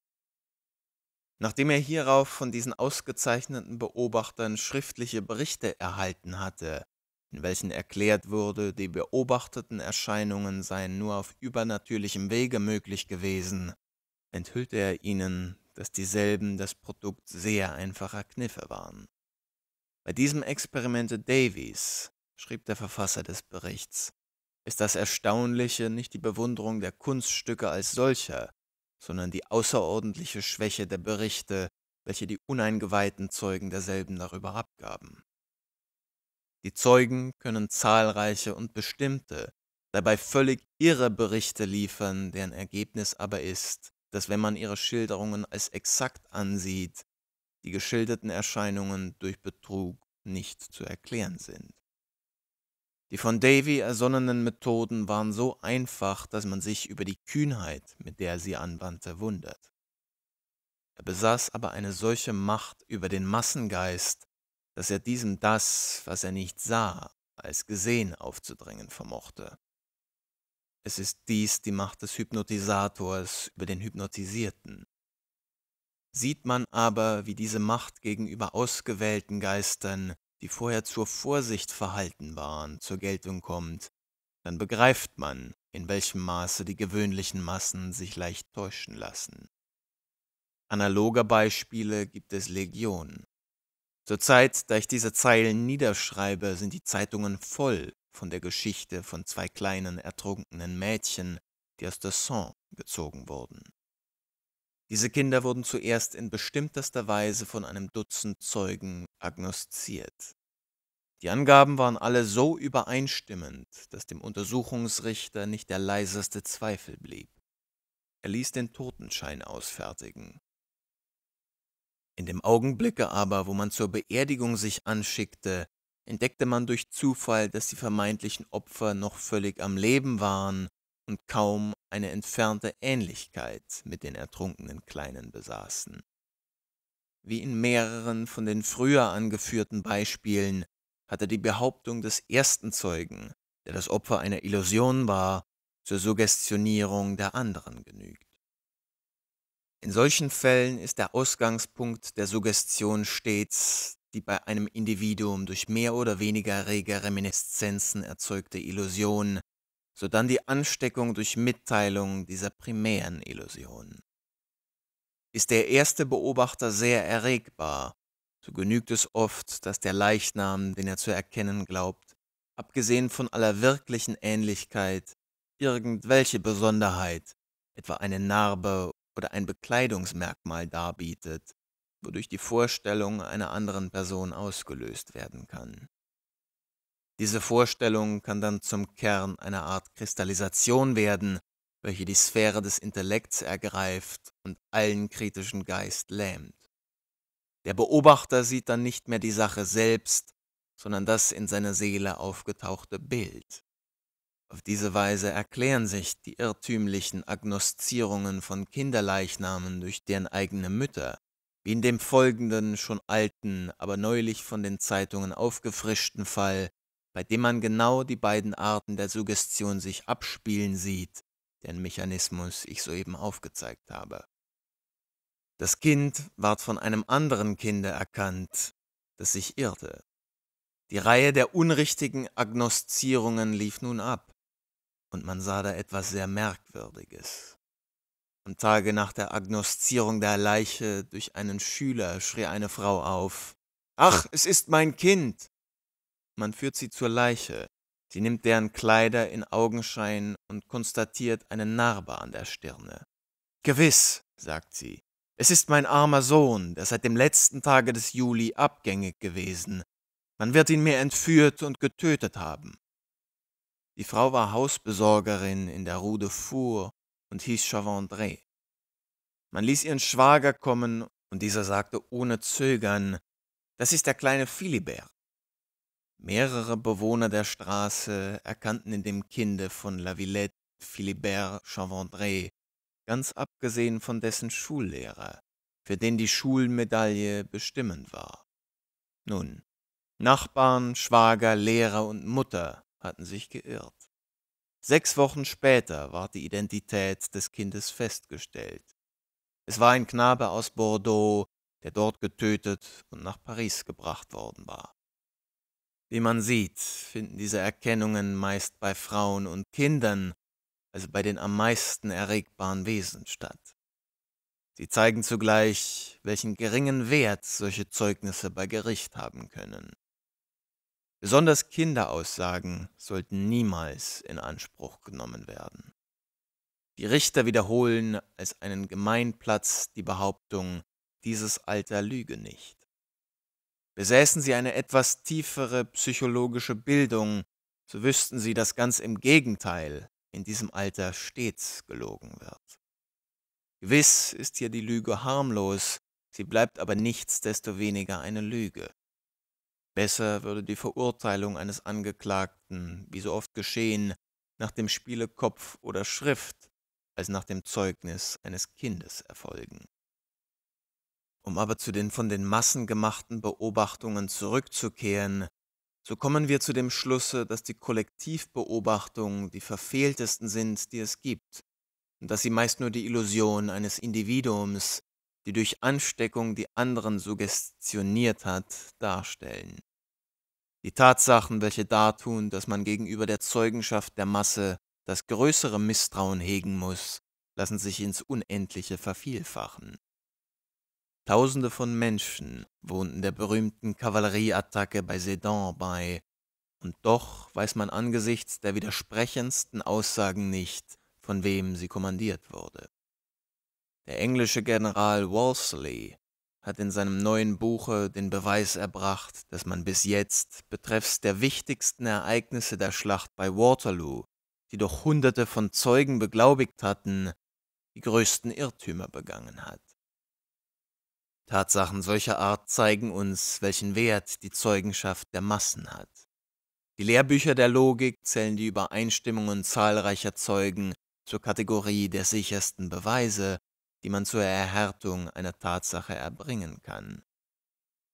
Nachdem er hierauf von diesen ausgezeichneten Beobachtern schriftliche Berichte erhalten hatte, in welchen erklärt wurde, die beobachteten Erscheinungen seien nur auf übernatürlichem Wege möglich gewesen, enthüllte er ihnen, dass dieselben das Produkt sehr einfacher Kniffe waren. Bei diesem Experimente Davies, schrieb der Verfasser des Berichts, ist das Erstaunliche nicht die Bewunderung der Kunststücke als solcher, sondern die außerordentliche Schwäche der Berichte, welche die uneingeweihten Zeugen derselben darüber abgaben. Die Zeugen können zahlreiche und bestimmte, dabei völlig irre Berichte liefern, deren Ergebnis aber ist, dass wenn man ihre Schilderungen als exakt ansieht, die geschilderten Erscheinungen durch Betrug nicht zu erklären sind. Die von Davy ersonnenen Methoden waren so einfach, dass man sich über die Kühnheit, mit der er sie anwandte, wundert. Er besaß aber eine solche Macht über den Massengeist, dass er diesem das, was er nicht sah, als gesehen aufzudrängen vermochte. Es ist dies die Macht des Hypnotisators über den Hypnotisierten. Sieht man aber, wie diese Macht gegenüber ausgewählten Geistern, die vorher zur Vorsicht verhalten waren, zur Geltung kommt, dann begreift man, in welchem Maße die gewöhnlichen Massen sich leicht täuschen lassen. Analoger Beispiele gibt es Legion. Zur Zeit, da ich diese Zeilen niederschreibe, sind die Zeitungen voll von der Geschichte von zwei kleinen ertrunkenen Mädchen, die aus der Somme gezogen wurden. Diese Kinder wurden zuerst in bestimmtester Weise von einem Dutzend Zeugen agnosziert. Die Angaben waren alle so übereinstimmend, dass dem Untersuchungsrichter nicht der leiseste Zweifel blieb. Er ließ den Totenschein ausfertigen. In dem Augenblicke aber, wo man zur Beerdigung sich anschickte, entdeckte man durch Zufall, dass die vermeintlichen Opfer noch völlig am Leben waren und kaum eine entfernte Ähnlichkeit mit den ertrunkenen Kleinen besaßen. Wie in mehreren von den früher angeführten Beispielen hatte die Behauptung des ersten Zeugen, der das Opfer einer Illusion war, zur Suggestionierung der anderen genügt. In solchen Fällen ist der Ausgangspunkt der Suggestion stets die bei einem Individuum durch mehr oder weniger rege Reminiszenzen erzeugte Illusion, sodann die Ansteckung durch Mitteilung dieser primären Illusion. Ist der erste Beobachter sehr erregbar, so genügt es oft, dass der Leichnam, den er zu erkennen glaubt, abgesehen von aller wirklichen Ähnlichkeit, irgendwelche Besonderheit, etwa eine Narbe oder ein Bekleidungsmerkmal darbietet, wodurch die Vorstellung einer anderen Person ausgelöst werden kann. Diese Vorstellung kann dann zum Kern einer Art Kristallisation werden, welche die Sphäre des Intellekts ergreift und allen kritischen Geist lähmt. Der Beobachter sieht dann nicht mehr die Sache selbst, sondern das in seiner Seele aufgetauchte Bild. Auf diese Weise erklären sich die irrtümlichen Agnoszierungen von Kinderleichnamen durch deren eigene Mütter, wie in dem folgenden, schon alten, aber neulich von den Zeitungen aufgefrischten Fall, bei dem man genau die beiden Arten der Suggestion sich abspielen sieht, deren Mechanismus ich soeben aufgezeigt habe. Das Kind ward von einem anderen Kinde erkannt, das sich irrte. Die Reihe der unrichtigen Agnoszierungen lief nun ab und man sah da etwas sehr Merkwürdiges. Am Tage nach der Agnoszierung der Leiche durch einen Schüler schrie eine Frau auf Ach, hm. es ist mein Kind. Man führt sie zur Leiche, sie nimmt deren Kleider in Augenschein und konstatiert eine Narbe an der Stirne. Gewiss, sagt sie, es ist mein armer Sohn, der seit dem letzten Tage des Juli abgängig gewesen. Man wird ihn mir entführt und getötet haben. Die Frau war Hausbesorgerin in der Rue de Four und hieß Chavandré. Man ließ ihren Schwager kommen und dieser sagte ohne Zögern, das ist der kleine Philibert. Mehrere Bewohner der Straße erkannten in dem Kinde von La Villette Philibert Chavandré, ganz abgesehen von dessen Schullehrer, für den die Schulmedaille bestimmend war. Nun, Nachbarn, Schwager, Lehrer und Mutter hatten sich geirrt. Sechs Wochen später ward die Identität des Kindes festgestellt. Es war ein Knabe aus Bordeaux, der dort getötet und nach Paris gebracht worden war. Wie man sieht, finden diese Erkennungen meist bei Frauen und Kindern, also bei den am meisten erregbaren Wesen statt. Sie zeigen zugleich, welchen geringen Wert solche Zeugnisse bei Gericht haben können. Besonders Kinderaussagen sollten niemals in Anspruch genommen werden. Die Richter wiederholen als einen Gemeinplatz die Behauptung, dieses Alter lüge nicht. Besäßen sie eine etwas tiefere psychologische Bildung, so wüssten sie, dass ganz im Gegenteil in diesem Alter stets gelogen wird. Gewiss ist hier die Lüge harmlos, sie bleibt aber nichtsdestoweniger eine Lüge. Besser würde die Verurteilung eines Angeklagten, wie so oft geschehen, nach dem Spiele Kopf oder Schrift als nach dem Zeugnis eines Kindes erfolgen. Um aber zu den von den Massen gemachten Beobachtungen zurückzukehren, so kommen wir zu dem Schlusse, dass die Kollektivbeobachtungen die verfehltesten sind, die es gibt, und dass sie meist nur die Illusion eines Individuums, die durch Ansteckung die anderen suggestioniert hat, darstellen. Die Tatsachen, welche dartun, dass man gegenüber der Zeugenschaft der Masse das größere Misstrauen hegen muss, lassen sich ins Unendliche vervielfachen. Tausende von Menschen wohnten der berühmten Kavallerieattacke bei Sedan bei, und doch weiß man angesichts der widersprechendsten Aussagen nicht, von wem sie kommandiert wurde. Der englische General Wolseley hat in seinem neuen Buche den Beweis erbracht, dass man bis jetzt betreffs der wichtigsten Ereignisse der Schlacht bei Waterloo, die doch Hunderte von Zeugen beglaubigt hatten, die größten Irrtümer begangen hat. Tatsachen solcher Art zeigen uns, welchen Wert die Zeugenschaft der Massen hat. Die Lehrbücher der Logik zählen die Übereinstimmungen zahlreicher Zeugen zur Kategorie der sichersten Beweise die man zur Erhärtung einer Tatsache erbringen kann.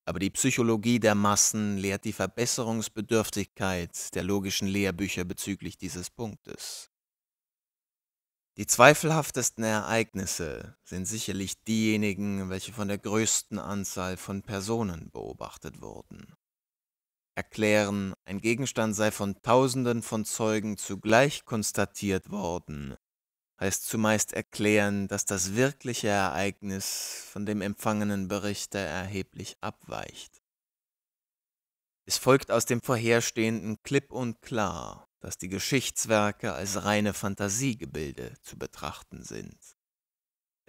Aber die Psychologie der Massen lehrt die Verbesserungsbedürftigkeit der logischen Lehrbücher bezüglich dieses Punktes. Die zweifelhaftesten Ereignisse sind sicherlich diejenigen, welche von der größten Anzahl von Personen beobachtet wurden. Erklären, ein Gegenstand sei von Tausenden von Zeugen zugleich konstatiert worden, heißt zumeist erklären, dass das wirkliche Ereignis von dem empfangenen Berichter erheblich abweicht. Es folgt aus dem Vorherstehenden klipp und klar, dass die Geschichtswerke als reine Fantasiegebilde zu betrachten sind.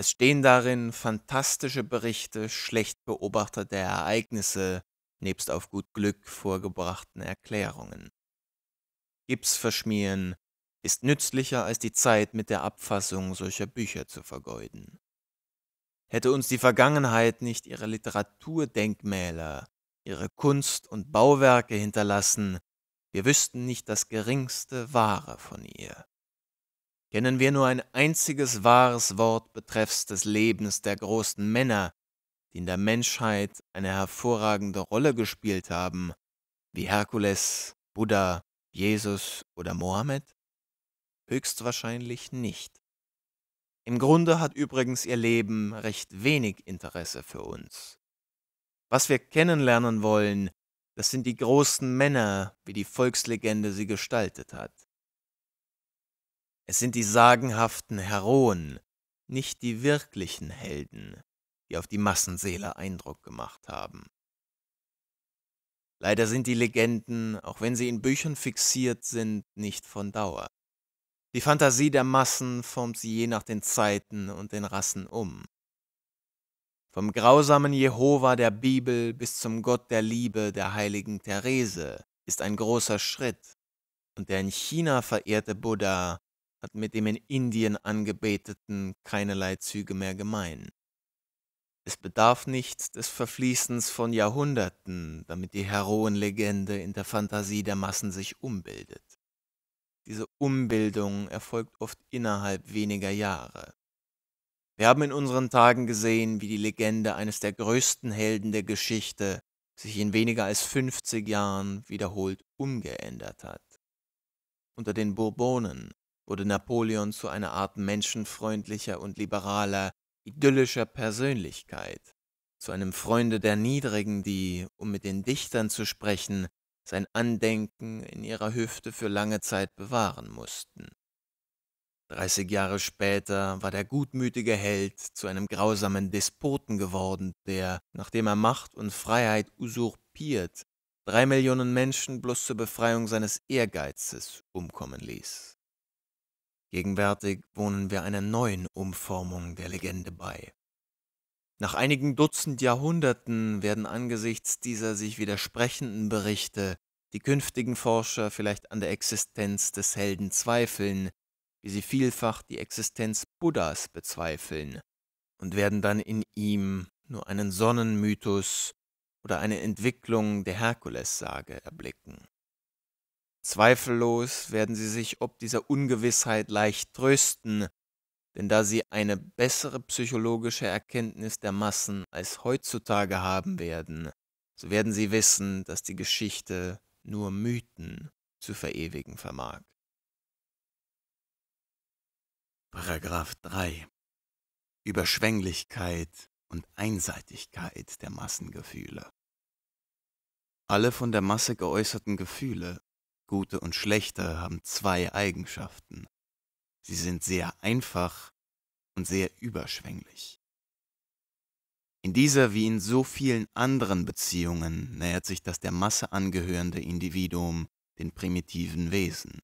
Es stehen darin fantastische Berichte schlecht beobachteter Ereignisse nebst auf gut Glück vorgebrachten Erklärungen. Gips verschmieren, ist nützlicher als die Zeit mit der Abfassung solcher Bücher zu vergeuden. Hätte uns die Vergangenheit nicht ihre Literaturdenkmäler, ihre Kunst und Bauwerke hinterlassen, wir wüssten nicht das geringste Wahre von ihr. Kennen wir nur ein einziges wahres Wort betreffs des Lebens der großen Männer, die in der Menschheit eine hervorragende Rolle gespielt haben, wie Herkules, Buddha, Jesus oder Mohammed? Höchstwahrscheinlich nicht. Im Grunde hat übrigens ihr Leben recht wenig Interesse für uns. Was wir kennenlernen wollen, das sind die großen Männer, wie die Volkslegende sie gestaltet hat. Es sind die sagenhaften Heroen, nicht die wirklichen Helden, die auf die Massenseele Eindruck gemacht haben. Leider sind die Legenden, auch wenn sie in Büchern fixiert sind, nicht von Dauer. Die Fantasie der Massen formt sie je nach den Zeiten und den Rassen um. Vom grausamen Jehova der Bibel bis zum Gott der Liebe der heiligen Therese ist ein großer Schritt, und der in China verehrte Buddha hat mit dem in Indien angebeteten keinerlei Züge mehr gemein. Es bedarf nicht des Verfließens von Jahrhunderten, damit die Heroenlegende in der Fantasie der Massen sich umbildet. Diese Umbildung erfolgt oft innerhalb weniger Jahre. Wir haben in unseren Tagen gesehen, wie die Legende eines der größten Helden der Geschichte sich in weniger als 50 Jahren wiederholt umgeändert hat. Unter den Bourbonen wurde Napoleon zu einer Art menschenfreundlicher und liberaler, idyllischer Persönlichkeit, zu einem Freunde der Niedrigen, die, um mit den Dichtern zu sprechen, sein Andenken in ihrer Hüfte für lange Zeit bewahren mussten. Dreißig Jahre später war der gutmütige Held zu einem grausamen Despoten geworden, der, nachdem er Macht und Freiheit usurpiert, drei Millionen Menschen bloß zur Befreiung seines Ehrgeizes umkommen ließ. Gegenwärtig wohnen wir einer neuen Umformung der Legende bei. Nach einigen Dutzend Jahrhunderten werden angesichts dieser sich widersprechenden Berichte die künftigen Forscher vielleicht an der Existenz des Helden zweifeln, wie sie vielfach die Existenz Buddhas bezweifeln, und werden dann in ihm nur einen Sonnenmythos oder eine Entwicklung der Herkulessage erblicken. Zweifellos werden sie sich ob dieser Ungewissheit leicht trösten, denn da sie eine bessere psychologische Erkenntnis der Massen als heutzutage haben werden, so werden sie wissen, dass die Geschichte nur Mythen zu verewigen vermag. Paragraph 3 Überschwänglichkeit und Einseitigkeit der Massengefühle. Alle von der Masse geäußerten Gefühle, gute und schlechte, haben zwei Eigenschaften. Sie sind sehr einfach und sehr überschwänglich. In dieser wie in so vielen anderen Beziehungen nähert sich das der Masse angehörende Individuum den primitiven Wesen.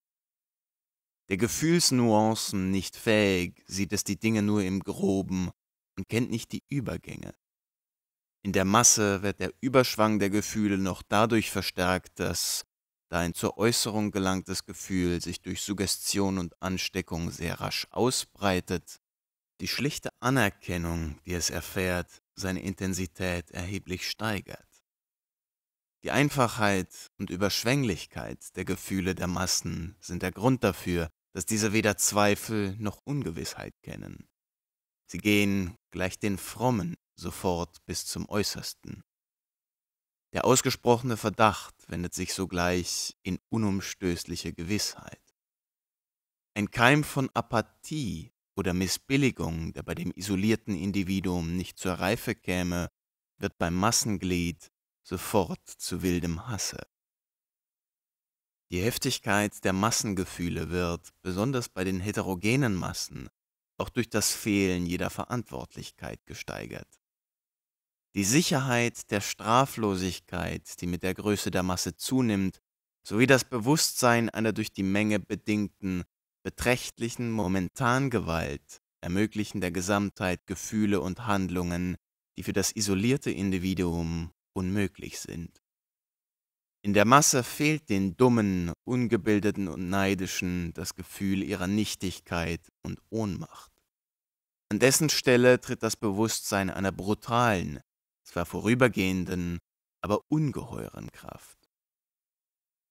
Der Gefühlsnuancen nicht fähig, sieht es die Dinge nur im groben und kennt nicht die Übergänge. In der Masse wird der Überschwang der Gefühle noch dadurch verstärkt, dass ein zur Äußerung gelangtes Gefühl sich durch Suggestion und Ansteckung sehr rasch ausbreitet, die schlichte Anerkennung, die es erfährt, seine Intensität erheblich steigert. Die Einfachheit und Überschwänglichkeit der Gefühle der Massen sind der Grund dafür, dass diese weder Zweifel noch Ungewissheit kennen. Sie gehen gleich den Frommen sofort bis zum Äußersten. Der ausgesprochene Verdacht wendet sich sogleich in unumstößliche Gewissheit. Ein Keim von Apathie oder Missbilligung, der bei dem isolierten Individuum nicht zur Reife käme, wird beim Massenglied sofort zu wildem Hasse. Die Heftigkeit der Massengefühle wird, besonders bei den heterogenen Massen, auch durch das Fehlen jeder Verantwortlichkeit gesteigert. Die Sicherheit der Straflosigkeit, die mit der Größe der Masse zunimmt, sowie das Bewusstsein einer durch die Menge bedingten, beträchtlichen Momentangewalt ermöglichen der Gesamtheit Gefühle und Handlungen, die für das isolierte Individuum unmöglich sind. In der Masse fehlt den Dummen, Ungebildeten und Neidischen das Gefühl ihrer Nichtigkeit und Ohnmacht. An dessen Stelle tritt das Bewusstsein einer brutalen, zwar vorübergehenden, aber ungeheuren Kraft.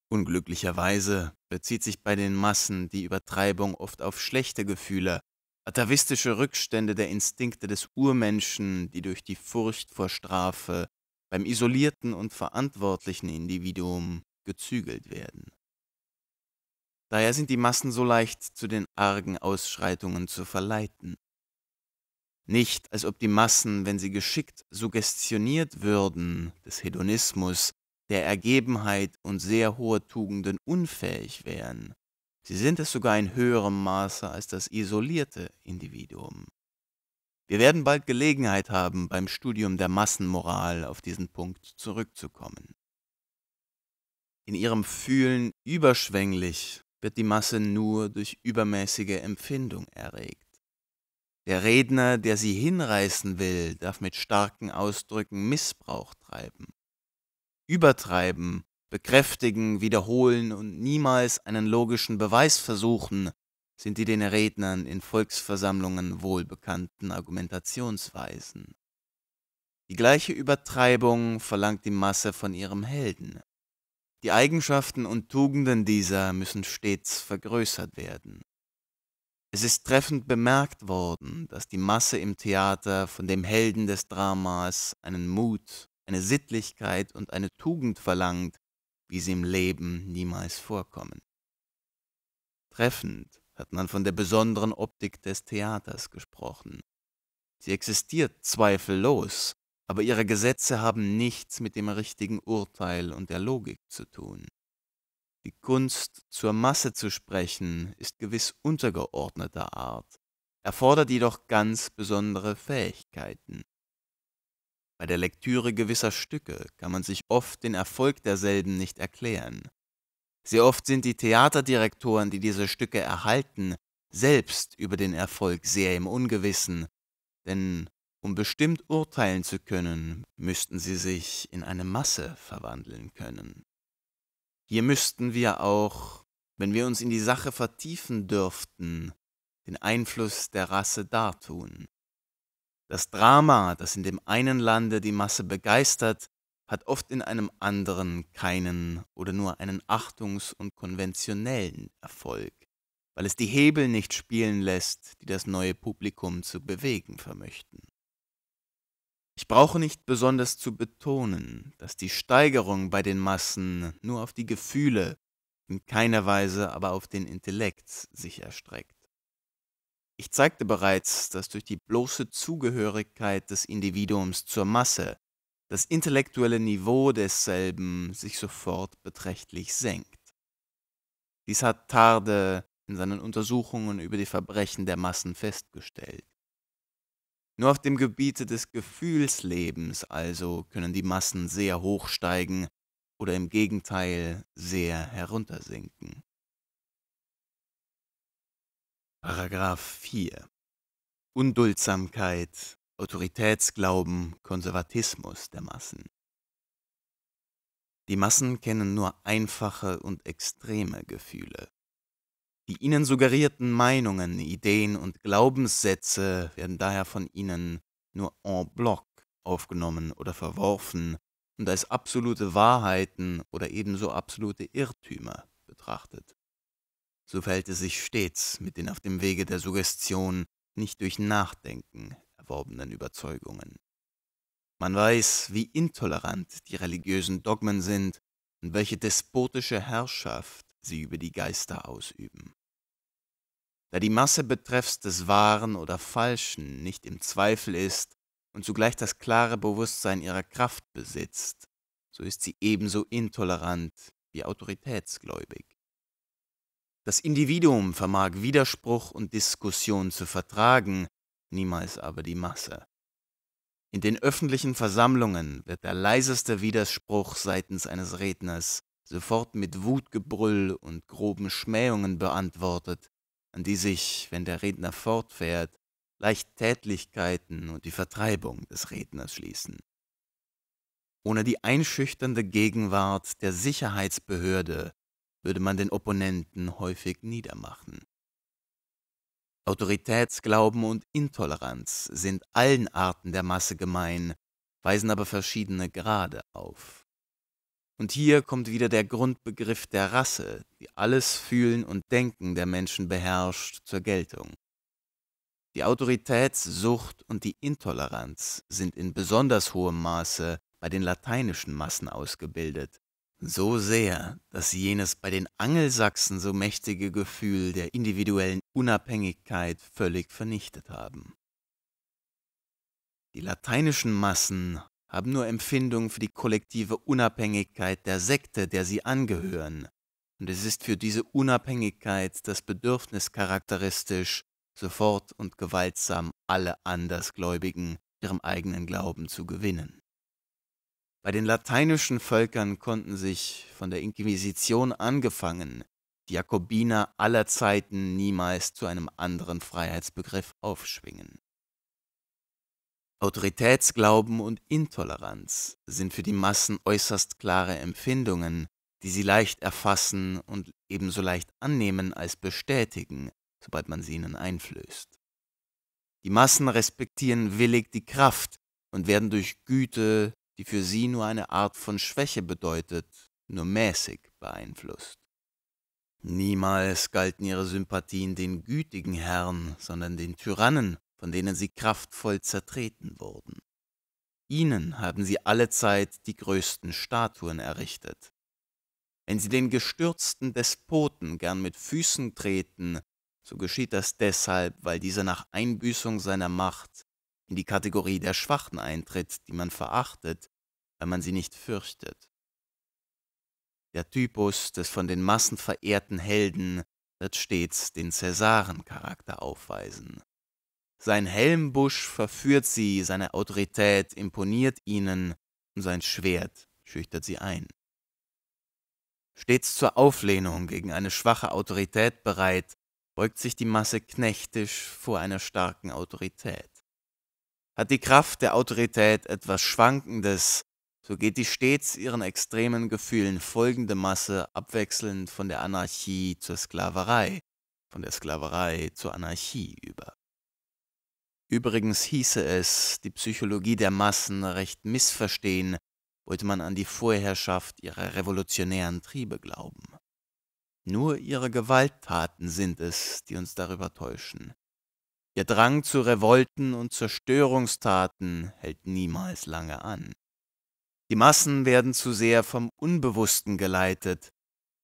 Unglücklicherweise bezieht sich bei den Massen die Übertreibung oft auf schlechte Gefühle, atavistische Rückstände der Instinkte des Urmenschen, die durch die Furcht vor Strafe beim isolierten und verantwortlichen Individuum gezügelt werden. Daher sind die Massen so leicht zu den argen Ausschreitungen zu verleiten. Nicht, als ob die Massen, wenn sie geschickt suggestioniert würden, des Hedonismus, der Ergebenheit und sehr hoher Tugenden unfähig wären. Sie sind es sogar in höherem Maße als das isolierte Individuum. Wir werden bald Gelegenheit haben, beim Studium der Massenmoral auf diesen Punkt zurückzukommen. In ihrem Fühlen überschwänglich wird die Masse nur durch übermäßige Empfindung erregt. Der Redner, der sie hinreißen will, darf mit starken Ausdrücken Missbrauch treiben. Übertreiben, bekräftigen, wiederholen und niemals einen logischen Beweis versuchen, sind die den Rednern in Volksversammlungen wohlbekannten Argumentationsweisen. Die gleiche Übertreibung verlangt die Masse von ihrem Helden. Die Eigenschaften und Tugenden dieser müssen stets vergrößert werden. Es ist treffend bemerkt worden, dass die Masse im Theater von dem Helden des Dramas einen Mut, eine Sittlichkeit und eine Tugend verlangt, wie sie im Leben niemals vorkommen. Treffend hat man von der besonderen Optik des Theaters gesprochen. Sie existiert zweifellos, aber ihre Gesetze haben nichts mit dem richtigen Urteil und der Logik zu tun. Die Kunst, zur Masse zu sprechen, ist gewiss untergeordneter Art, erfordert jedoch ganz besondere Fähigkeiten. Bei der Lektüre gewisser Stücke kann man sich oft den Erfolg derselben nicht erklären. Sehr oft sind die Theaterdirektoren, die diese Stücke erhalten, selbst über den Erfolg sehr im Ungewissen, denn um bestimmt urteilen zu können, müssten sie sich in eine Masse verwandeln können. Hier müssten wir auch, wenn wir uns in die Sache vertiefen dürften, den Einfluss der Rasse dartun. Das Drama, das in dem einen Lande die Masse begeistert, hat oft in einem anderen keinen oder nur einen achtungs- und konventionellen Erfolg, weil es die Hebel nicht spielen lässt, die das neue Publikum zu bewegen vermöchten. Ich brauche nicht besonders zu betonen, dass die Steigerung bei den Massen nur auf die Gefühle, in keiner Weise aber auf den Intellekt sich erstreckt. Ich zeigte bereits, dass durch die bloße Zugehörigkeit des Individuums zur Masse das intellektuelle Niveau desselben sich sofort beträchtlich senkt. Dies hat Tarde in seinen Untersuchungen über die Verbrechen der Massen festgestellt. Nur auf dem Gebiete des Gefühlslebens also können die Massen sehr hoch steigen oder im Gegenteil sehr heruntersinken. Paragraph 4 Unduldsamkeit, Autoritätsglauben, Konservatismus der Massen. Die Massen kennen nur einfache und extreme Gefühle. Die ihnen suggerierten Meinungen, Ideen und Glaubenssätze werden daher von ihnen nur en bloc aufgenommen oder verworfen und als absolute Wahrheiten oder ebenso absolute Irrtümer betrachtet. So verhält es sich stets mit den auf dem Wege der Suggestion nicht durch Nachdenken erworbenen Überzeugungen. Man weiß, wie intolerant die religiösen Dogmen sind und welche despotische Herrschaft sie über die Geister ausüben. Da die Masse betreffs des Wahren oder Falschen nicht im Zweifel ist und zugleich das klare Bewusstsein ihrer Kraft besitzt, so ist sie ebenso intolerant wie autoritätsgläubig. Das Individuum vermag Widerspruch und Diskussion zu vertragen, niemals aber die Masse. In den öffentlichen Versammlungen wird der leiseste Widerspruch seitens eines Redners sofort mit Wutgebrüll und groben Schmähungen beantwortet, an die sich, wenn der Redner fortfährt, leicht Tätlichkeiten und die Vertreibung des Redners schließen. Ohne die einschüchternde Gegenwart der Sicherheitsbehörde würde man den Opponenten häufig niedermachen. Autoritätsglauben und Intoleranz sind allen Arten der Masse gemein, weisen aber verschiedene Grade auf. Und hier kommt wieder der Grundbegriff der Rasse, die alles Fühlen und Denken der Menschen beherrscht, zur Geltung. Die Autoritätssucht und die Intoleranz sind in besonders hohem Maße bei den lateinischen Massen ausgebildet, so sehr, dass jenes bei den Angelsachsen so mächtige Gefühl der individuellen Unabhängigkeit völlig vernichtet haben. Die lateinischen Massen haben nur Empfindung für die kollektive Unabhängigkeit der Sekte, der sie angehören. Und es ist für diese Unabhängigkeit das Bedürfnis charakteristisch, sofort und gewaltsam alle Andersgläubigen ihrem eigenen Glauben zu gewinnen. Bei den lateinischen Völkern konnten sich, von der Inquisition angefangen, die Jakobiner aller Zeiten niemals zu einem anderen Freiheitsbegriff aufschwingen. Autoritätsglauben und Intoleranz sind für die Massen äußerst klare Empfindungen, die sie leicht erfassen und ebenso leicht annehmen als bestätigen, sobald man sie ihnen einflößt. Die Massen respektieren willig die Kraft und werden durch Güte, die für sie nur eine Art von Schwäche bedeutet, nur mäßig beeinflusst. Niemals galten ihre Sympathien den gütigen Herren, sondern den Tyrannen, von denen sie kraftvoll zertreten wurden. Ihnen haben sie allezeit die größten Statuen errichtet. Wenn sie den gestürzten Despoten gern mit Füßen treten, so geschieht das deshalb, weil dieser nach Einbüßung seiner Macht in die Kategorie der Schwachen eintritt, die man verachtet, weil man sie nicht fürchtet. Der Typus des von den Massen verehrten Helden wird stets den Cäsaren-Charakter aufweisen. Sein Helmbusch verführt sie, seine Autorität imponiert ihnen und sein Schwert schüchtert sie ein. Stets zur Auflehnung gegen eine schwache Autorität bereit, beugt sich die Masse knechtisch vor einer starken Autorität. Hat die Kraft der Autorität etwas Schwankendes, so geht die stets ihren extremen Gefühlen folgende Masse abwechselnd von der Anarchie zur Sklaverei, von der Sklaverei zur Anarchie über. Übrigens hieße es, die Psychologie der Massen recht missverstehen, wollte man an die Vorherrschaft ihrer revolutionären Triebe glauben. Nur ihre Gewalttaten sind es, die uns darüber täuschen. Ihr Drang zu Revolten und Zerstörungstaten hält niemals lange an. Die Massen werden zu sehr vom Unbewussten geleitet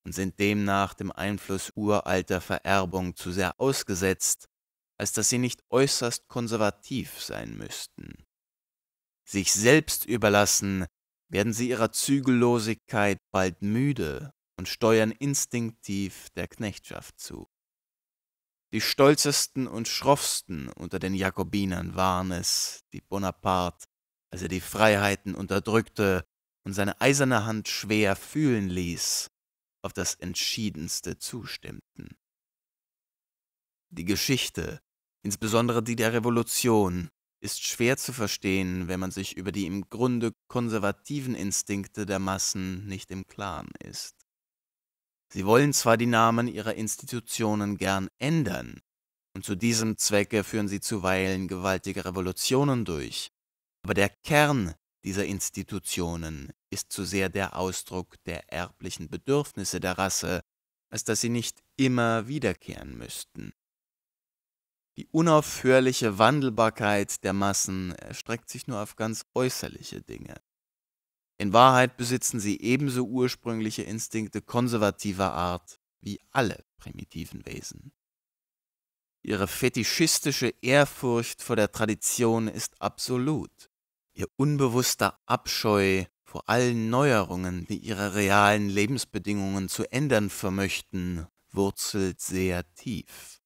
und sind demnach dem Einfluss uralter Vererbung zu sehr ausgesetzt als dass sie nicht äußerst konservativ sein müssten. Sich selbst überlassen, werden sie ihrer Zügellosigkeit bald müde und steuern instinktiv der Knechtschaft zu. Die stolzesten und schroffsten unter den Jakobinern waren es, die Bonaparte, als er die Freiheiten unterdrückte und seine eiserne Hand schwer fühlen ließ, auf das entschiedenste zustimmten. Die Geschichte insbesondere die der Revolution, ist schwer zu verstehen, wenn man sich über die im Grunde konservativen Instinkte der Massen nicht im Klaren ist. Sie wollen zwar die Namen ihrer Institutionen gern ändern, und zu diesem Zwecke führen sie zuweilen gewaltige Revolutionen durch, aber der Kern dieser Institutionen ist zu sehr der Ausdruck der erblichen Bedürfnisse der Rasse, als dass sie nicht immer wiederkehren müssten. Die unaufhörliche Wandelbarkeit der Massen erstreckt sich nur auf ganz äußerliche Dinge. In Wahrheit besitzen sie ebenso ursprüngliche Instinkte konservativer Art wie alle primitiven Wesen. Ihre fetischistische Ehrfurcht vor der Tradition ist absolut. Ihr unbewusster Abscheu vor allen Neuerungen, die ihre realen Lebensbedingungen zu ändern vermöchten, wurzelt sehr tief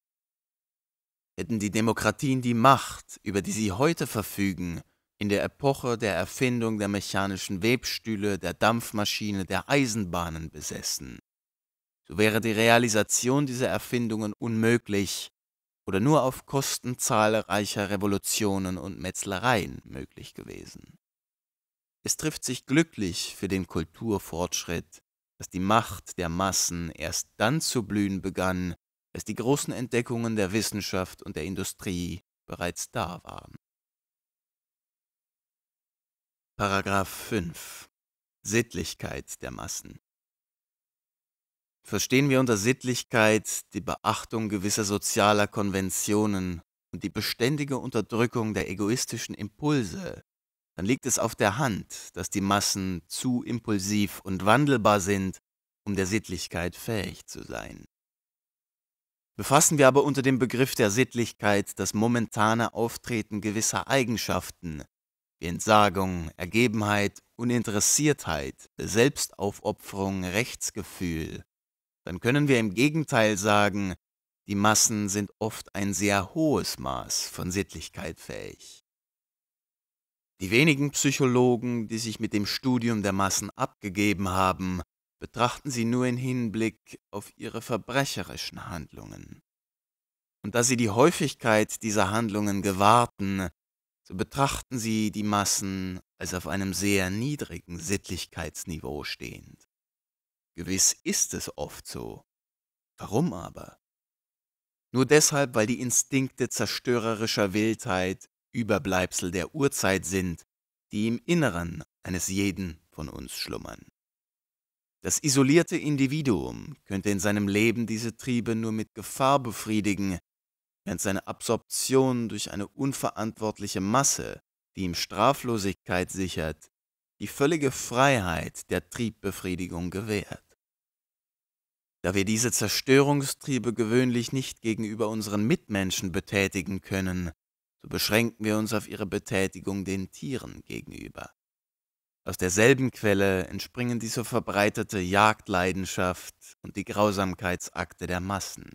hätten die Demokratien die Macht, über die sie heute verfügen, in der Epoche der Erfindung der mechanischen Webstühle, der Dampfmaschine, der Eisenbahnen besessen. So wäre die Realisation dieser Erfindungen unmöglich oder nur auf Kosten zahlreicher Revolutionen und Metzlereien möglich gewesen. Es trifft sich glücklich für den Kulturfortschritt, dass die Macht der Massen erst dann zu blühen begann, dass die großen Entdeckungen der Wissenschaft und der Industrie bereits da waren. Paragraph 5 Sittlichkeit der Massen Verstehen wir unter Sittlichkeit die Beachtung gewisser sozialer Konventionen und die beständige Unterdrückung der egoistischen Impulse, dann liegt es auf der Hand, dass die Massen zu impulsiv und wandelbar sind, um der Sittlichkeit fähig zu sein. Befassen wir aber unter dem Begriff der Sittlichkeit das momentane Auftreten gewisser Eigenschaften wie Entsagung, Ergebenheit, Uninteressiertheit, Selbstaufopferung, Rechtsgefühl, dann können wir im Gegenteil sagen, die Massen sind oft ein sehr hohes Maß von Sittlichkeit fähig. Die wenigen Psychologen, die sich mit dem Studium der Massen abgegeben haben, betrachten sie nur in Hinblick auf ihre verbrecherischen Handlungen. Und da sie die Häufigkeit dieser Handlungen gewahrten, so betrachten sie die Massen als auf einem sehr niedrigen Sittlichkeitsniveau stehend. Gewiss ist es oft so. Warum aber? Nur deshalb, weil die Instinkte zerstörerischer Wildheit Überbleibsel der Urzeit sind, die im Inneren eines jeden von uns schlummern. Das isolierte Individuum könnte in seinem Leben diese Triebe nur mit Gefahr befriedigen, während seine Absorption durch eine unverantwortliche Masse, die ihm Straflosigkeit sichert, die völlige Freiheit der Triebbefriedigung gewährt. Da wir diese Zerstörungstriebe gewöhnlich nicht gegenüber unseren Mitmenschen betätigen können, so beschränken wir uns auf ihre Betätigung den Tieren gegenüber. Aus derselben Quelle entspringen die so verbreitete Jagdleidenschaft und die Grausamkeitsakte der Massen.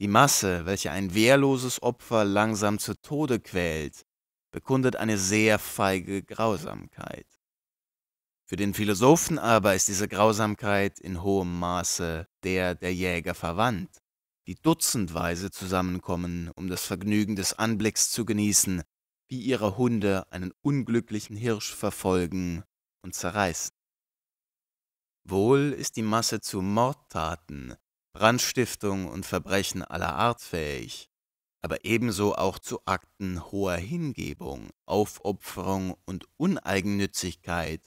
Die Masse, welche ein wehrloses Opfer langsam zu Tode quält, bekundet eine sehr feige Grausamkeit. Für den Philosophen aber ist diese Grausamkeit in hohem Maße der der Jäger verwandt, die dutzendweise zusammenkommen, um das Vergnügen des Anblicks zu genießen, wie ihre Hunde einen unglücklichen Hirsch verfolgen und zerreißen. Wohl ist die Masse zu Mordtaten, Brandstiftung und Verbrechen aller Art fähig, aber ebenso auch zu Akten hoher Hingebung, Aufopferung und Uneigennützigkeit,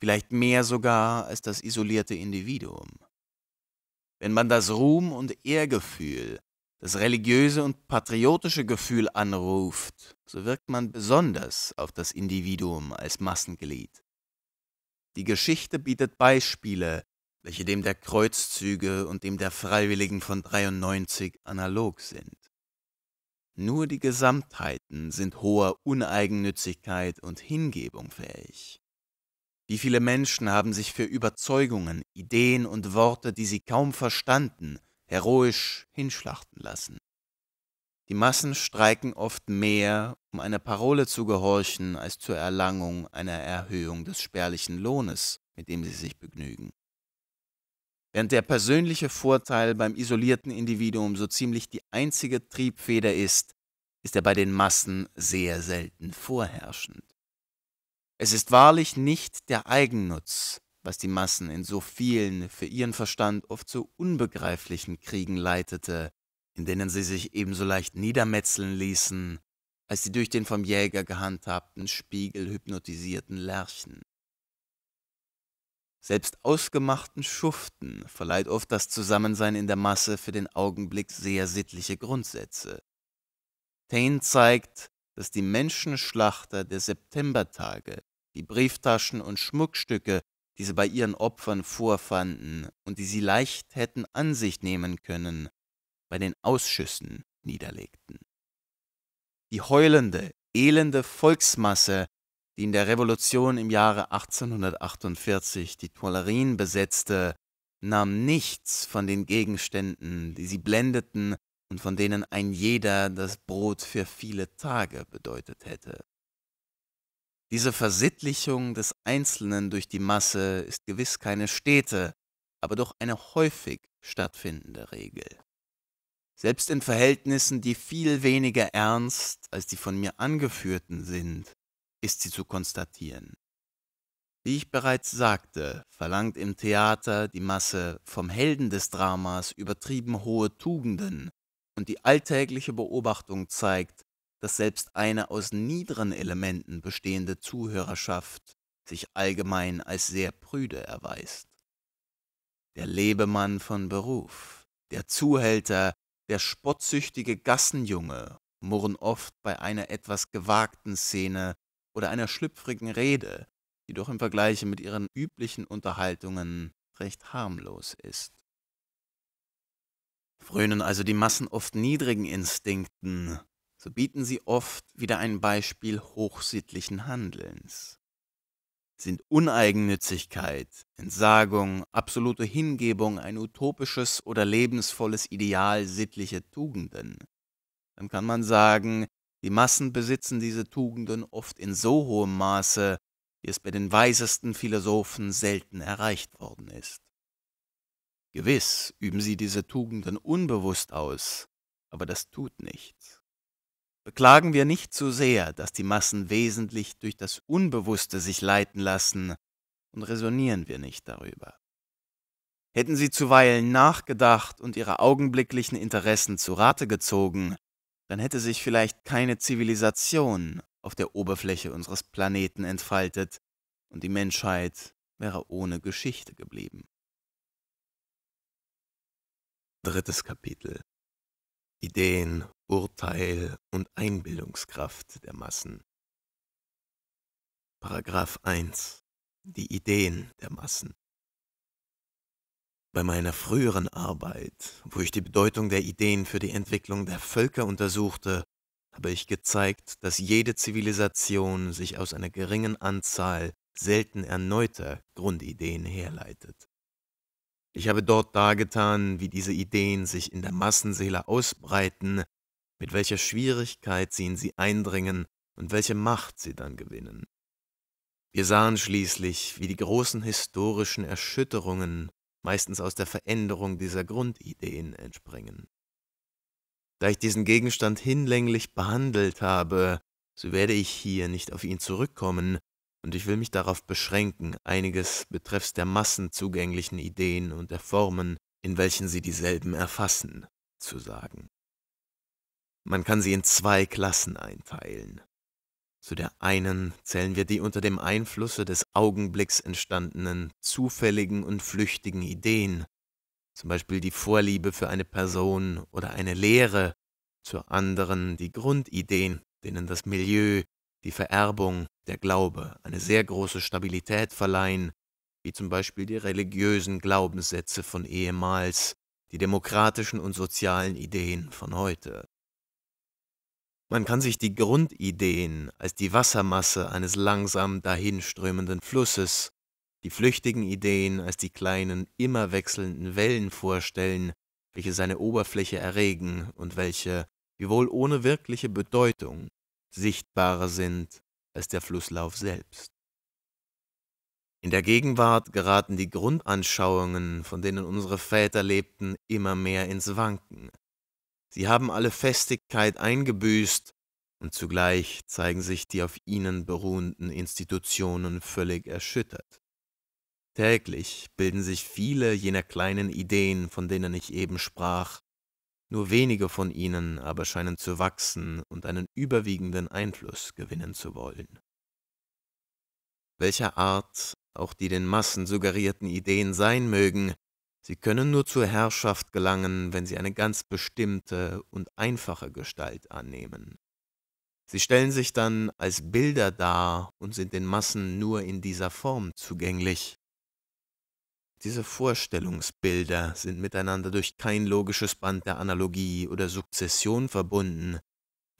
vielleicht mehr sogar als das isolierte Individuum. Wenn man das Ruhm- und Ehrgefühl das religiöse und patriotische Gefühl anruft, so wirkt man besonders auf das Individuum als Massenglied. Die Geschichte bietet Beispiele, welche dem der Kreuzzüge und dem der Freiwilligen von 93 analog sind. Nur die Gesamtheiten sind hoher Uneigennützigkeit und Hingebung fähig. Wie viele Menschen haben sich für Überzeugungen, Ideen und Worte, die sie kaum verstanden, heroisch hinschlachten lassen. Die Massen streiken oft mehr, um einer Parole zu gehorchen, als zur Erlangung einer Erhöhung des spärlichen Lohnes, mit dem sie sich begnügen. Während der persönliche Vorteil beim isolierten Individuum so ziemlich die einzige Triebfeder ist, ist er bei den Massen sehr selten vorherrschend. Es ist wahrlich nicht der Eigennutz, was die Massen in so vielen, für ihren Verstand oft so unbegreiflichen Kriegen leitete, in denen sie sich ebenso leicht niedermetzeln ließen, als die durch den vom Jäger gehandhabten Spiegel hypnotisierten Lerchen. Selbst ausgemachten Schuften verleiht oft das Zusammensein in der Masse für den Augenblick sehr sittliche Grundsätze. Taine zeigt, dass die Menschenschlachter der Septembertage die Brieftaschen und Schmuckstücke die sie bei ihren Opfern vorfanden und die sie leicht hätten an sich nehmen können, bei den Ausschüssen niederlegten. Die heulende, elende Volksmasse, die in der Revolution im Jahre 1848 die Tuilerien besetzte, nahm nichts von den Gegenständen, die sie blendeten und von denen ein jeder das Brot für viele Tage bedeutet hätte. Diese Versittlichung des Einzelnen durch die Masse ist gewiss keine stete, aber doch eine häufig stattfindende Regel. Selbst in Verhältnissen, die viel weniger ernst als die von mir angeführten sind, ist sie zu konstatieren. Wie ich bereits sagte, verlangt im Theater die Masse vom Helden des Dramas übertrieben hohe Tugenden, und die alltägliche Beobachtung zeigt, dass selbst eine aus niederen Elementen bestehende Zuhörerschaft sich allgemein als sehr prüde erweist. Der Lebemann von Beruf, der Zuhälter, der spottsüchtige Gassenjunge murren oft bei einer etwas gewagten Szene oder einer schlüpfrigen Rede, die doch im Vergleich mit ihren üblichen Unterhaltungen recht harmlos ist. Frönen also die Massen oft niedrigen Instinkten, so bieten sie oft wieder ein Beispiel hochsittlichen Handelns. Sind Uneigennützigkeit, Entsagung, absolute Hingebung ein utopisches oder lebensvolles Ideal sittliche Tugenden, dann kann man sagen, die Massen besitzen diese Tugenden oft in so hohem Maße, wie es bei den weisesten Philosophen selten erreicht worden ist. Gewiss üben sie diese Tugenden unbewusst aus, aber das tut nichts. Beklagen wir nicht zu so sehr, dass die Massen wesentlich durch das Unbewusste sich leiten lassen, und resonieren wir nicht darüber. Hätten sie zuweilen nachgedacht und ihre augenblicklichen Interessen zu Rate gezogen, dann hätte sich vielleicht keine Zivilisation auf der Oberfläche unseres Planeten entfaltet und die Menschheit wäre ohne Geschichte geblieben. Drittes Kapitel Ideen Urteil und Einbildungskraft der Massen. Paragraph 1 Die Ideen der Massen Bei meiner früheren Arbeit, wo ich die Bedeutung der Ideen für die Entwicklung der Völker untersuchte, habe ich gezeigt, dass jede Zivilisation sich aus einer geringen Anzahl selten erneuter Grundideen herleitet. Ich habe dort dargetan, wie diese Ideen sich in der Massenseele ausbreiten mit welcher Schwierigkeit sie in sie eindringen und welche Macht sie dann gewinnen. Wir sahen schließlich, wie die großen historischen Erschütterungen meistens aus der Veränderung dieser Grundideen entspringen. Da ich diesen Gegenstand hinlänglich behandelt habe, so werde ich hier nicht auf ihn zurückkommen, und ich will mich darauf beschränken, einiges betreffs der massenzugänglichen Ideen und der Formen, in welchen sie dieselben erfassen, zu sagen. Man kann sie in zwei Klassen einteilen. Zu der einen zählen wir die unter dem Einflusse des Augenblicks entstandenen zufälligen und flüchtigen Ideen, zum Beispiel die Vorliebe für eine Person oder eine Lehre, zur anderen die Grundideen, denen das Milieu, die Vererbung, der Glaube eine sehr große Stabilität verleihen, wie zum Beispiel die religiösen Glaubenssätze von ehemals, die demokratischen und sozialen Ideen von heute. Man kann sich die Grundideen als die Wassermasse eines langsam dahinströmenden Flusses, die flüchtigen Ideen als die kleinen, immer wechselnden Wellen vorstellen, welche seine Oberfläche erregen und welche, wiewohl ohne wirkliche Bedeutung, sichtbarer sind als der Flusslauf selbst. In der Gegenwart geraten die Grundanschauungen, von denen unsere Väter lebten, immer mehr ins Wanken, Sie haben alle Festigkeit eingebüßt, und zugleich zeigen sich die auf ihnen beruhenden Institutionen völlig erschüttert. Täglich bilden sich viele jener kleinen Ideen, von denen ich eben sprach, nur wenige von ihnen aber scheinen zu wachsen und einen überwiegenden Einfluss gewinnen zu wollen. Welcher Art auch die den Massen suggerierten Ideen sein mögen, Sie können nur zur Herrschaft gelangen, wenn sie eine ganz bestimmte und einfache Gestalt annehmen. Sie stellen sich dann als Bilder dar und sind den Massen nur in dieser Form zugänglich. Diese Vorstellungsbilder sind miteinander durch kein logisches Band der Analogie oder Sukzession verbunden.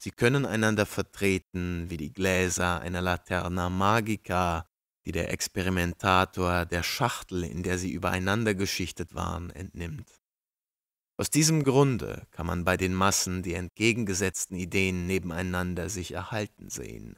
Sie können einander vertreten wie die Gläser einer Laterna Magica die der Experimentator der Schachtel, in der sie übereinander geschichtet waren, entnimmt. Aus diesem Grunde kann man bei den Massen die entgegengesetzten Ideen nebeneinander sich erhalten sehen.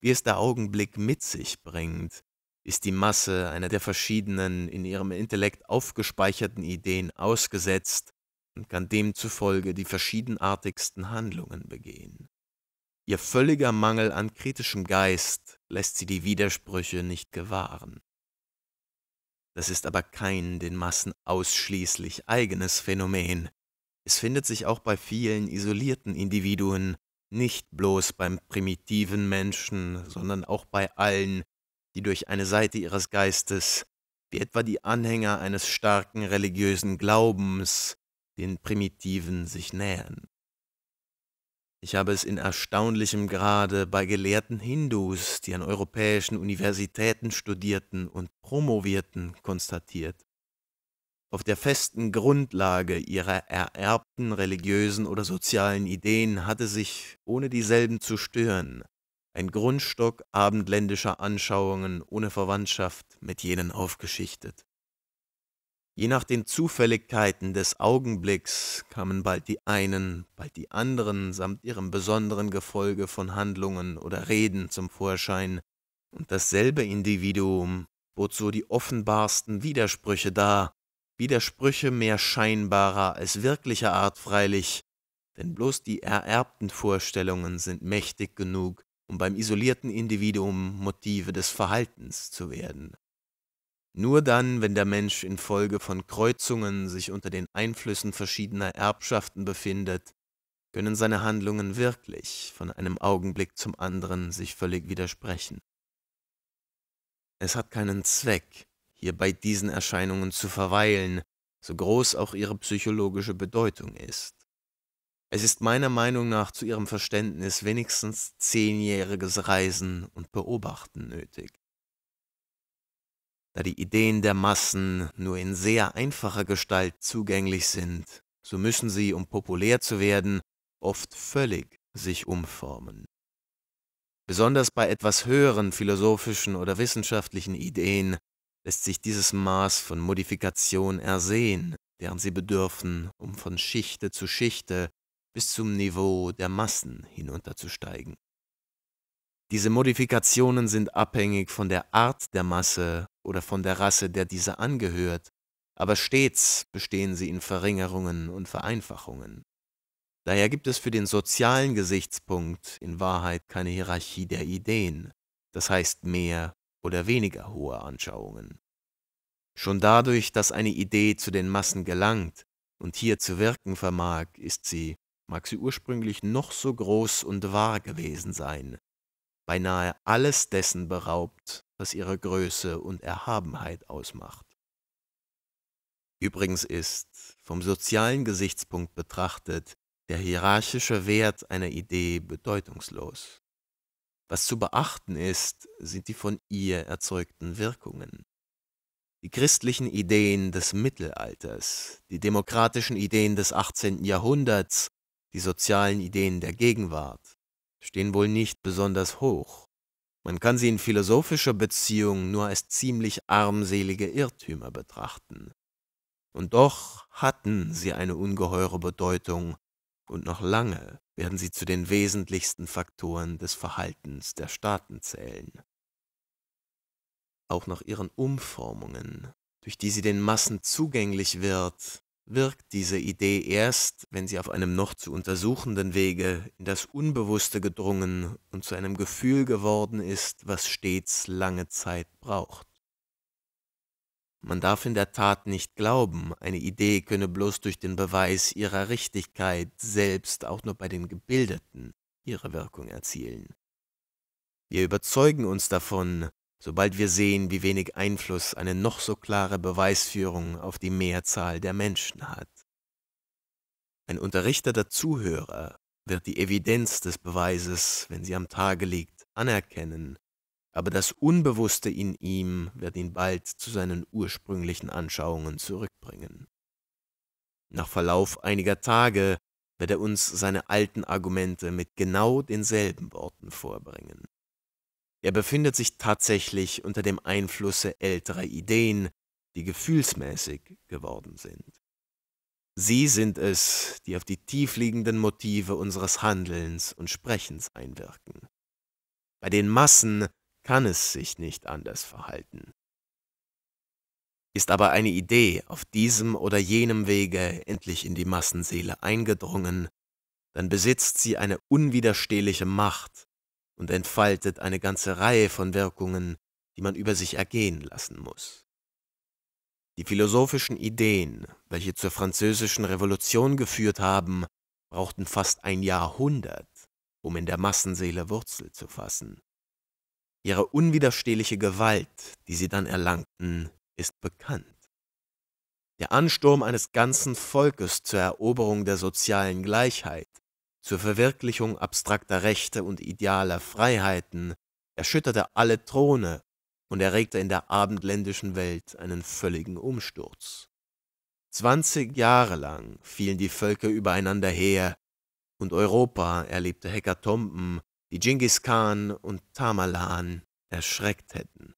Wie es der Augenblick mit sich bringt, ist die Masse einer der verschiedenen in ihrem Intellekt aufgespeicherten Ideen ausgesetzt und kann demzufolge die verschiedenartigsten Handlungen begehen. Ihr völliger Mangel an kritischem Geist lässt sie die Widersprüche nicht gewahren. Das ist aber kein den Massen ausschließlich eigenes Phänomen. Es findet sich auch bei vielen isolierten Individuen, nicht bloß beim primitiven Menschen, sondern auch bei allen, die durch eine Seite ihres Geistes, wie etwa die Anhänger eines starken religiösen Glaubens, den Primitiven sich nähern. Ich habe es in erstaunlichem Grade bei gelehrten Hindus, die an europäischen Universitäten studierten und promovierten, konstatiert. Auf der festen Grundlage ihrer ererbten religiösen oder sozialen Ideen hatte sich, ohne dieselben zu stören, ein Grundstock abendländischer Anschauungen ohne Verwandtschaft mit jenen aufgeschichtet. Je nach den Zufälligkeiten des Augenblicks kamen bald die einen, bald die anderen samt ihrem besonderen Gefolge von Handlungen oder Reden zum Vorschein, und dasselbe Individuum bot so die offenbarsten Widersprüche dar, Widersprüche mehr scheinbarer als wirklicher Art freilich, denn bloß die ererbten Vorstellungen sind mächtig genug, um beim isolierten Individuum Motive des Verhaltens zu werden. Nur dann, wenn der Mensch infolge von Kreuzungen sich unter den Einflüssen verschiedener Erbschaften befindet, können seine Handlungen wirklich von einem Augenblick zum anderen sich völlig widersprechen. Es hat keinen Zweck, hier bei diesen Erscheinungen zu verweilen, so groß auch ihre psychologische Bedeutung ist. Es ist meiner Meinung nach zu ihrem Verständnis wenigstens zehnjähriges Reisen und Beobachten nötig. Da die Ideen der Massen nur in sehr einfacher Gestalt zugänglich sind, so müssen sie, um populär zu werden, oft völlig sich umformen. Besonders bei etwas höheren philosophischen oder wissenschaftlichen Ideen lässt sich dieses Maß von Modifikation ersehen, deren sie bedürfen, um von Schichte zu Schichte bis zum Niveau der Massen hinunterzusteigen. Diese Modifikationen sind abhängig von der Art der Masse oder von der Rasse, der diese angehört, aber stets bestehen sie in Verringerungen und Vereinfachungen. Daher gibt es für den sozialen Gesichtspunkt in Wahrheit keine Hierarchie der Ideen, das heißt mehr oder weniger hohe Anschauungen. Schon dadurch, dass eine Idee zu den Massen gelangt und hier zu wirken vermag, ist sie, mag sie ursprünglich noch so groß und wahr gewesen sein, beinahe alles dessen beraubt, was ihre Größe und Erhabenheit ausmacht. Übrigens ist, vom sozialen Gesichtspunkt betrachtet, der hierarchische Wert einer Idee bedeutungslos. Was zu beachten ist, sind die von ihr erzeugten Wirkungen. Die christlichen Ideen des Mittelalters, die demokratischen Ideen des 18. Jahrhunderts, die sozialen Ideen der Gegenwart, stehen wohl nicht besonders hoch. Man kann sie in philosophischer Beziehung nur als ziemlich armselige Irrtümer betrachten. Und doch hatten sie eine ungeheure Bedeutung, und noch lange werden sie zu den wesentlichsten Faktoren des Verhaltens der Staaten zählen. Auch nach ihren Umformungen, durch die sie den Massen zugänglich wird, wirkt diese Idee erst, wenn sie auf einem noch zu untersuchenden Wege in das Unbewusste gedrungen und zu einem Gefühl geworden ist, was stets lange Zeit braucht. Man darf in der Tat nicht glauben, eine Idee könne bloß durch den Beweis ihrer Richtigkeit selbst auch nur bei den Gebildeten ihre Wirkung erzielen. Wir überzeugen uns davon, sobald wir sehen, wie wenig Einfluss eine noch so klare Beweisführung auf die Mehrzahl der Menschen hat. Ein unterrichteter Zuhörer wird die Evidenz des Beweises, wenn sie am Tage liegt, anerkennen, aber das Unbewusste in ihm wird ihn bald zu seinen ursprünglichen Anschauungen zurückbringen. Nach Verlauf einiger Tage wird er uns seine alten Argumente mit genau denselben Worten vorbringen. Er befindet sich tatsächlich unter dem Einflusse älterer Ideen, die gefühlsmäßig geworden sind. Sie sind es, die auf die tiefliegenden Motive unseres Handelns und Sprechens einwirken. Bei den Massen kann es sich nicht anders verhalten. Ist aber eine Idee auf diesem oder jenem Wege endlich in die Massenseele eingedrungen, dann besitzt sie eine unwiderstehliche Macht, und entfaltet eine ganze Reihe von Wirkungen, die man über sich ergehen lassen muss. Die philosophischen Ideen, welche zur französischen Revolution geführt haben, brauchten fast ein Jahrhundert, um in der Massenseele Wurzel zu fassen. Ihre unwiderstehliche Gewalt, die sie dann erlangten, ist bekannt. Der Ansturm eines ganzen Volkes zur Eroberung der sozialen Gleichheit zur Verwirklichung abstrakter Rechte und idealer Freiheiten, erschütterte alle Throne und erregte in der abendländischen Welt einen völligen Umsturz. Zwanzig Jahre lang fielen die Völker übereinander her, und Europa erlebte Hekatomben, die Genghis Khan und Tamerlan erschreckt hätten.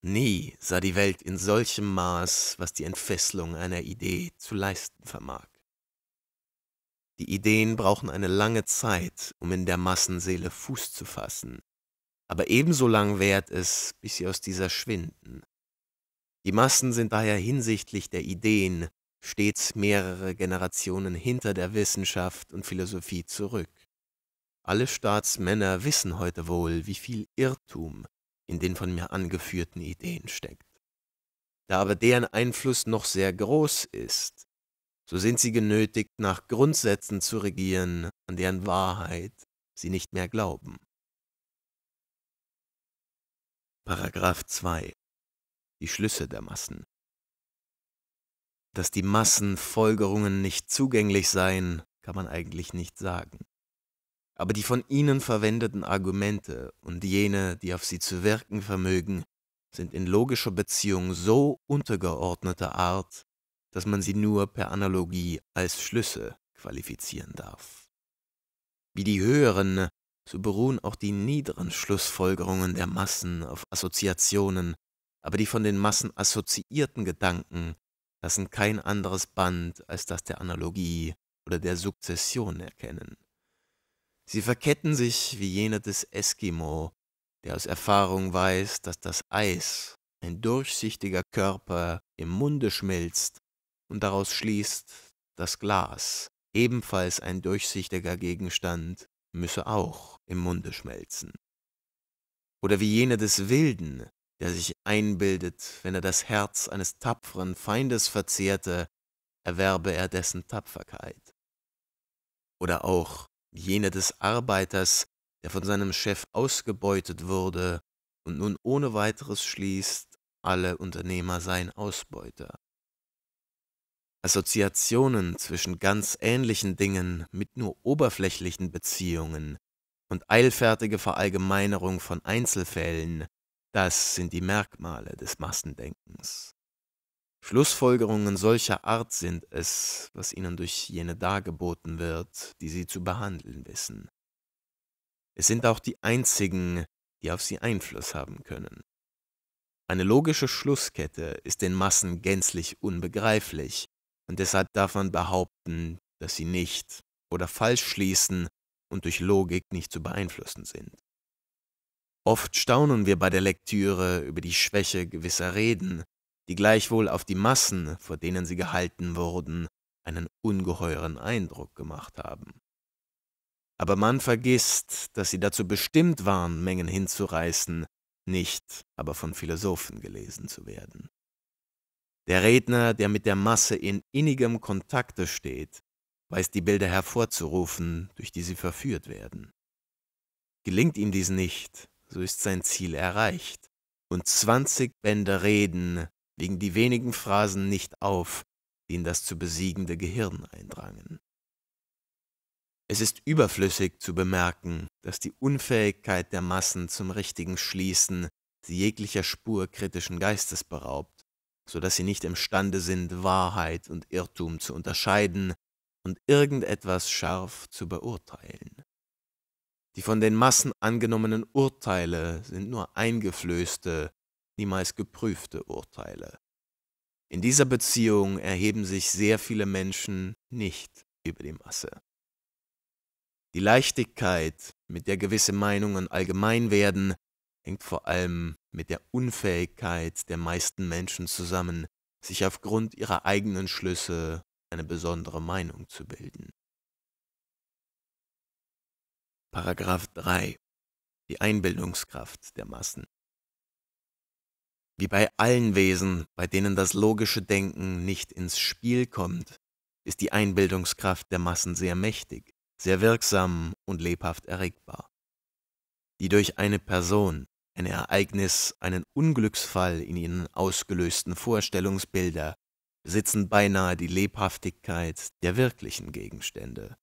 Nie sah die Welt in solchem Maß, was die Entfesselung einer Idee zu leisten vermag. Die Ideen brauchen eine lange Zeit, um in der Massenseele Fuß zu fassen. Aber ebenso lang währt es, bis sie aus dieser schwinden. Die Massen sind daher hinsichtlich der Ideen stets mehrere Generationen hinter der Wissenschaft und Philosophie zurück. Alle Staatsmänner wissen heute wohl, wie viel Irrtum in den von mir angeführten Ideen steckt. Da aber deren Einfluss noch sehr groß ist, so sind sie genötigt, nach Grundsätzen zu regieren, an deren Wahrheit sie nicht mehr glauben. Paragraph 2 Die Schlüsse der Massen Dass die Massenfolgerungen nicht zugänglich seien, kann man eigentlich nicht sagen. Aber die von ihnen verwendeten Argumente und jene, die auf sie zu wirken vermögen, sind in logischer Beziehung so untergeordneter Art, dass man sie nur per Analogie als Schlüsse qualifizieren darf. Wie die höheren, so beruhen auch die niederen Schlussfolgerungen der Massen auf Assoziationen, aber die von den Massen assoziierten Gedanken lassen kein anderes Band als das der Analogie oder der Sukzession erkennen. Sie verketten sich wie jene des Eskimo, der aus Erfahrung weiß, dass das Eis, ein durchsichtiger Körper, im Munde schmilzt, und daraus schließt, das Glas, ebenfalls ein durchsichtiger Gegenstand, müsse auch im Munde schmelzen. Oder wie jener des Wilden, der sich einbildet, wenn er das Herz eines tapferen Feindes verzehrte, erwerbe er dessen Tapferkeit. Oder auch jener des Arbeiters, der von seinem Chef ausgebeutet wurde und nun ohne weiteres schließt, alle Unternehmer seien Ausbeuter. Assoziationen zwischen ganz ähnlichen Dingen mit nur oberflächlichen Beziehungen und eilfertige Verallgemeinerung von Einzelfällen, das sind die Merkmale des Massendenkens. Schlussfolgerungen solcher Art sind es, was ihnen durch jene dargeboten wird, die sie zu behandeln wissen. Es sind auch die einzigen, die auf sie Einfluss haben können. Eine logische Schlusskette ist den Massen gänzlich unbegreiflich, und deshalb darf man behaupten, dass sie nicht oder falsch schließen und durch Logik nicht zu beeinflussen sind. Oft staunen wir bei der Lektüre über die Schwäche gewisser Reden, die gleichwohl auf die Massen, vor denen sie gehalten wurden, einen ungeheuren Eindruck gemacht haben. Aber man vergisst, dass sie dazu bestimmt waren, Mengen hinzureißen, nicht aber von Philosophen gelesen zu werden. Der Redner, der mit der Masse in innigem Kontakte steht, weiß die Bilder hervorzurufen, durch die sie verführt werden. Gelingt ihm dies nicht, so ist sein Ziel erreicht, und zwanzig Bände Reden wiegen die wenigen Phrasen nicht auf, die in das zu besiegende Gehirn eindrangen. Es ist überflüssig zu bemerken, dass die Unfähigkeit der Massen zum richtigen Schließen sie jeglicher Spur kritischen Geistes beraubt so dass sie nicht imstande sind, Wahrheit und Irrtum zu unterscheiden und irgendetwas scharf zu beurteilen. Die von den Massen angenommenen Urteile sind nur eingeflößte, niemals geprüfte Urteile. In dieser Beziehung erheben sich sehr viele Menschen nicht über die Masse. Die Leichtigkeit, mit der gewisse Meinungen allgemein werden, hängt vor allem mit der Unfähigkeit der meisten Menschen zusammen, sich aufgrund ihrer eigenen Schlüsse eine besondere Meinung zu bilden. Paragraph 3 Die Einbildungskraft der Massen Wie bei allen Wesen, bei denen das logische Denken nicht ins Spiel kommt, ist die Einbildungskraft der Massen sehr mächtig, sehr wirksam und lebhaft erregbar. Die durch eine Person, ein Ereignis, einen Unglücksfall in ihnen ausgelösten Vorstellungsbilder besitzen beinahe die Lebhaftigkeit der wirklichen Gegenstände.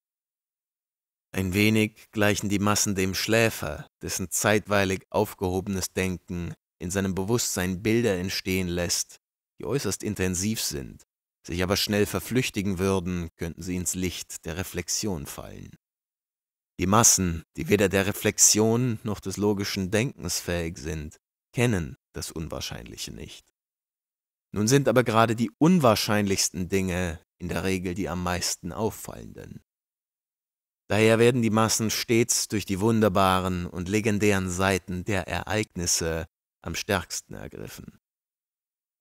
Ein wenig gleichen die Massen dem Schläfer, dessen zeitweilig aufgehobenes Denken in seinem Bewusstsein Bilder entstehen lässt, die äußerst intensiv sind, sich aber schnell verflüchtigen würden, könnten sie ins Licht der Reflexion fallen die Massen, die weder der Reflexion noch des logischen Denkens fähig sind, kennen das Unwahrscheinliche nicht. Nun sind aber gerade die unwahrscheinlichsten Dinge in der Regel die am meisten auffallenden. Daher werden die Massen stets durch die wunderbaren und legendären Seiten der Ereignisse am stärksten ergriffen.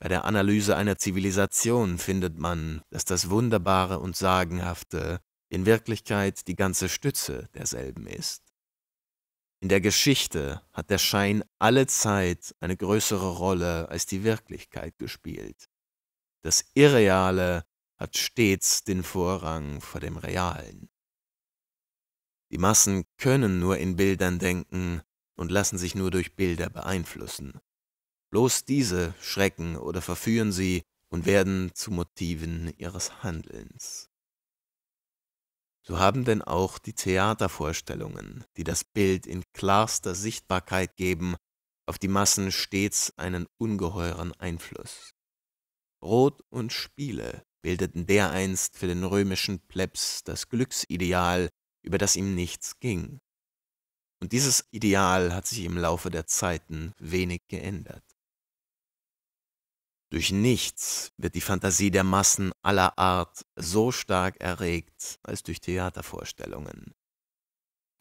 Bei der Analyse einer Zivilisation findet man, dass das Wunderbare und Sagenhafte in Wirklichkeit die ganze Stütze derselben ist. In der Geschichte hat der Schein alle Zeit eine größere Rolle als die Wirklichkeit gespielt. Das Irreale hat stets den Vorrang vor dem Realen. Die Massen können nur in Bildern denken und lassen sich nur durch Bilder beeinflussen. Bloß diese schrecken oder verführen sie und werden zu Motiven ihres Handelns. So haben denn auch die Theatervorstellungen, die das Bild in klarster Sichtbarkeit geben, auf die Massen stets einen ungeheuren Einfluss. Brot und Spiele bildeten dereinst für den römischen Plebs das Glücksideal, über das ihm nichts ging. Und dieses Ideal hat sich im Laufe der Zeiten wenig geändert. Durch nichts wird die Fantasie der Massen aller Art so stark erregt als durch Theatervorstellungen.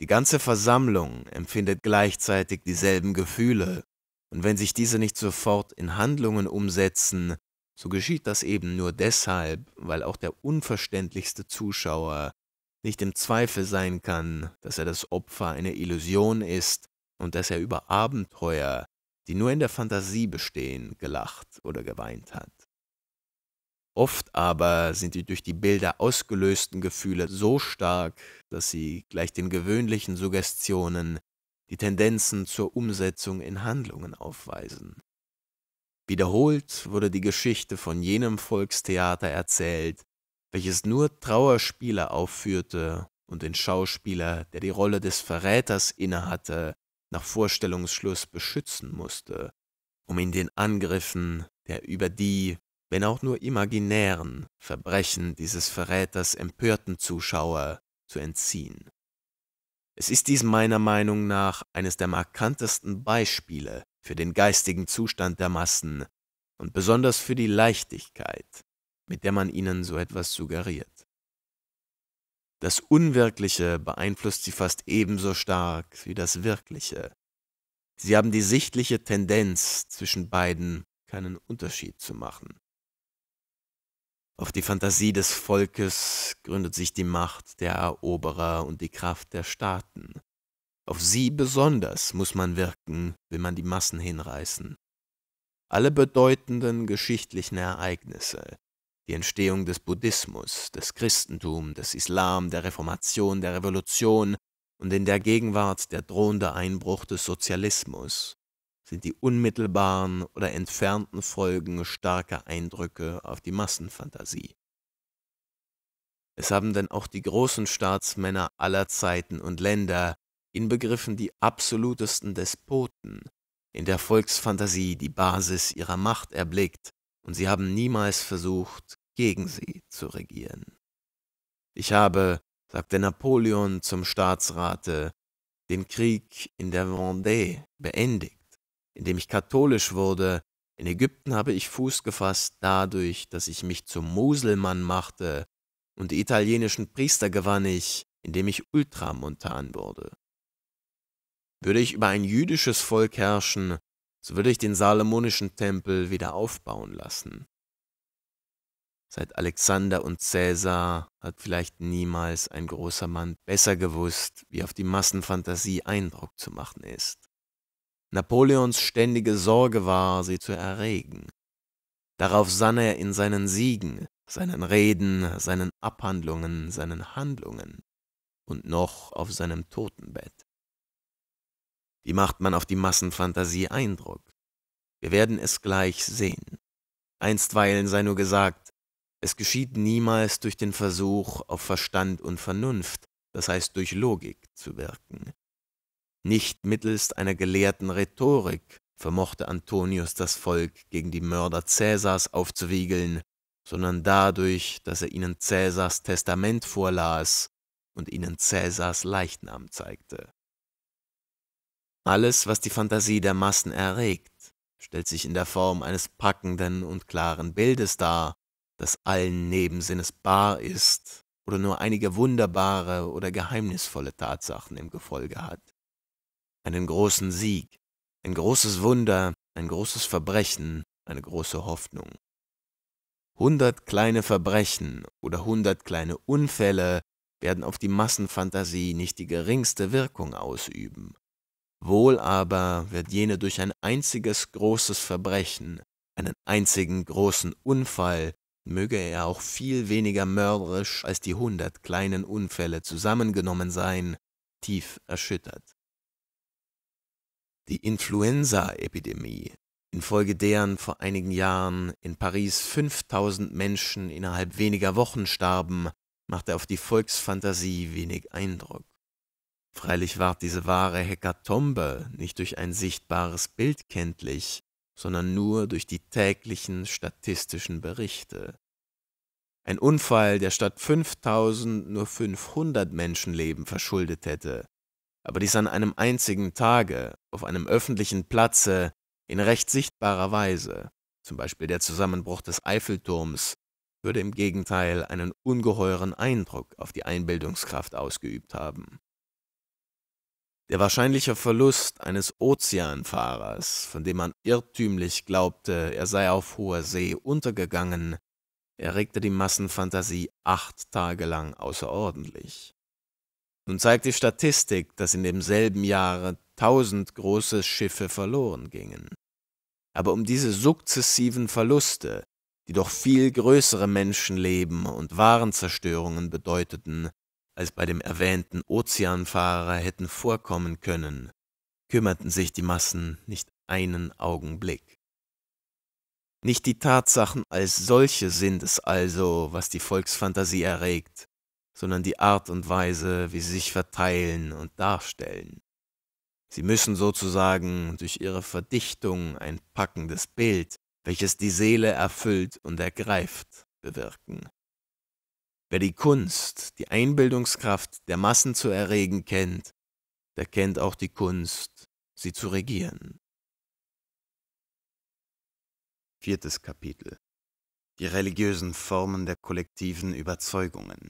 Die ganze Versammlung empfindet gleichzeitig dieselben Gefühle, und wenn sich diese nicht sofort in Handlungen umsetzen, so geschieht das eben nur deshalb, weil auch der unverständlichste Zuschauer nicht im Zweifel sein kann, dass er das Opfer einer Illusion ist und dass er über Abenteuer, die nur in der Fantasie bestehen, gelacht oder geweint hat. Oft aber sind die durch die Bilder ausgelösten Gefühle so stark, dass sie gleich den gewöhnlichen Suggestionen die Tendenzen zur Umsetzung in Handlungen aufweisen. Wiederholt wurde die Geschichte von jenem Volkstheater erzählt, welches nur Trauerspieler aufführte und den Schauspieler, der die Rolle des Verräters innehatte, nach Vorstellungsschluss beschützen musste, um ihn den Angriffen der über die, wenn auch nur imaginären, Verbrechen dieses Verräters empörten Zuschauer zu entziehen. Es ist dies meiner Meinung nach eines der markantesten Beispiele für den geistigen Zustand der Massen und besonders für die Leichtigkeit, mit der man ihnen so etwas suggeriert. Das Unwirkliche beeinflusst sie fast ebenso stark wie das Wirkliche. Sie haben die sichtliche Tendenz, zwischen beiden keinen Unterschied zu machen. Auf die Fantasie des Volkes gründet sich die Macht der Eroberer und die Kraft der Staaten. Auf sie besonders muss man wirken, will man die Massen hinreißen. Alle bedeutenden geschichtlichen Ereignisse, die Entstehung des Buddhismus, des Christentums, des Islam, der Reformation, der Revolution und in der Gegenwart der drohende Einbruch des Sozialismus sind die unmittelbaren oder entfernten Folgen starker Eindrücke auf die Massenfantasie. Es haben denn auch die großen Staatsmänner aller Zeiten und Länder, inbegriffen die absolutesten Despoten, in der Volksfantasie die Basis ihrer Macht erblickt, und sie haben niemals versucht, gegen sie zu regieren. Ich habe, sagte Napoleon zum Staatsrate, den Krieg in der Vendée beendigt, indem ich katholisch wurde, in Ägypten habe ich Fuß gefasst dadurch, dass ich mich zum Muselmann machte, und die italienischen Priester gewann ich, indem ich ultramontan wurde. Würde ich über ein jüdisches Volk herrschen, so würde ich den salomonischen Tempel wieder aufbauen lassen, Seit Alexander und Cäsar hat vielleicht niemals ein großer Mann besser gewusst, wie auf die Massenfantasie Eindruck zu machen ist. Napoleons ständige Sorge war, sie zu erregen. Darauf sann er in seinen Siegen, seinen Reden, seinen Abhandlungen, seinen Handlungen und noch auf seinem Totenbett. Wie macht man auf die Massenfantasie Eindruck? Wir werden es gleich sehen. Einstweilen sei nur gesagt, es geschieht niemals durch den Versuch, auf Verstand und Vernunft, das heißt durch Logik, zu wirken. Nicht mittelst einer gelehrten Rhetorik vermochte Antonius das Volk gegen die Mörder Cäsars aufzuwiegeln, sondern dadurch, dass er ihnen Cäsars Testament vorlas und ihnen Cäsars Leichnam zeigte. Alles, was die Fantasie der Massen erregt, stellt sich in der Form eines packenden und klaren Bildes dar, das allen Nebensinnes bar ist oder nur einige wunderbare oder geheimnisvolle Tatsachen im Gefolge hat. Einen großen Sieg, ein großes Wunder, ein großes Verbrechen, eine große Hoffnung. Hundert kleine Verbrechen oder hundert kleine Unfälle werden auf die Massenfantasie nicht die geringste Wirkung ausüben. Wohl aber wird jene durch ein einziges großes Verbrechen, einen einzigen großen Unfall möge er auch viel weniger mörderisch als die hundert kleinen Unfälle zusammengenommen sein, tief erschüttert. Die Influenza-Epidemie, infolge deren vor einigen Jahren in Paris 5000 Menschen innerhalb weniger Wochen starben, machte auf die Volksfantasie wenig Eindruck. Freilich ward diese wahre Hekatombe nicht durch ein sichtbares Bild kenntlich, sondern nur durch die täglichen statistischen Berichte. Ein Unfall, der statt 5000 nur 500 Menschenleben verschuldet hätte, aber dies an einem einzigen Tage, auf einem öffentlichen Platze, in recht sichtbarer Weise, zum Beispiel der Zusammenbruch des Eiffelturms, würde im Gegenteil einen ungeheuren Eindruck auf die Einbildungskraft ausgeübt haben. Der wahrscheinliche Verlust eines Ozeanfahrers, von dem man irrtümlich glaubte, er sei auf hoher See untergegangen, erregte die Massenfantasie acht Tage lang außerordentlich. Nun zeigt die Statistik, dass in demselben Jahre tausend große Schiffe verloren gingen. Aber um diese sukzessiven Verluste, die doch viel größere Menschenleben und Warenzerstörungen bedeuteten, als bei dem erwähnten Ozeanfahrer hätten vorkommen können, kümmerten sich die Massen nicht einen Augenblick. Nicht die Tatsachen als solche sind es also, was die Volksfantasie erregt, sondern die Art und Weise, wie sie sich verteilen und darstellen. Sie müssen sozusagen durch ihre Verdichtung ein packendes Bild, welches die Seele erfüllt und ergreift, bewirken. Wer die Kunst, die Einbildungskraft der Massen zu erregen kennt, der kennt auch die Kunst, sie zu regieren. Viertes Kapitel Die religiösen Formen der kollektiven Überzeugungen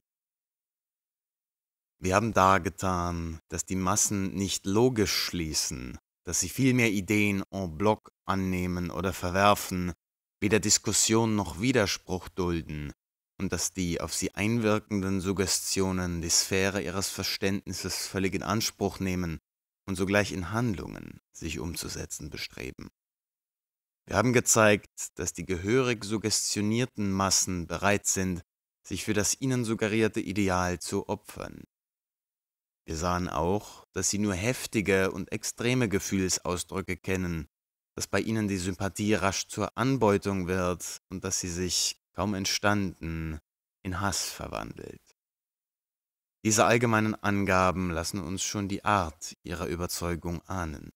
Wir haben dargetan, dass die Massen nicht logisch schließen, dass sie vielmehr Ideen en bloc annehmen oder verwerfen, weder Diskussion noch Widerspruch dulden, und dass die auf sie einwirkenden Suggestionen die Sphäre ihres Verständnisses völlig in Anspruch nehmen und sogleich in Handlungen sich umzusetzen bestreben. Wir haben gezeigt, dass die gehörig suggestionierten Massen bereit sind, sich für das ihnen suggerierte Ideal zu opfern. Wir sahen auch, dass sie nur heftige und extreme Gefühlsausdrücke kennen, dass bei ihnen die Sympathie rasch zur Anbeutung wird und dass sie sich kaum entstanden, in Hass verwandelt. Diese allgemeinen Angaben lassen uns schon die Art ihrer Überzeugung ahnen.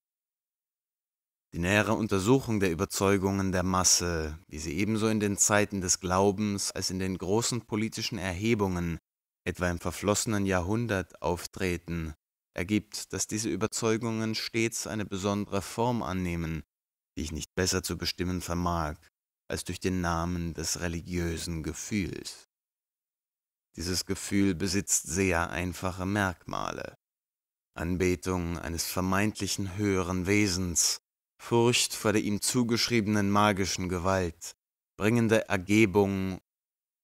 Die nähere Untersuchung der Überzeugungen der Masse, wie sie ebenso in den Zeiten des Glaubens als in den großen politischen Erhebungen, etwa im verflossenen Jahrhundert, auftreten, ergibt, dass diese Überzeugungen stets eine besondere Form annehmen, die ich nicht besser zu bestimmen vermag, als durch den Namen des religiösen Gefühls. Dieses Gefühl besitzt sehr einfache Merkmale. Anbetung eines vermeintlichen höheren Wesens, Furcht vor der ihm zugeschriebenen magischen Gewalt, bringende Ergebung,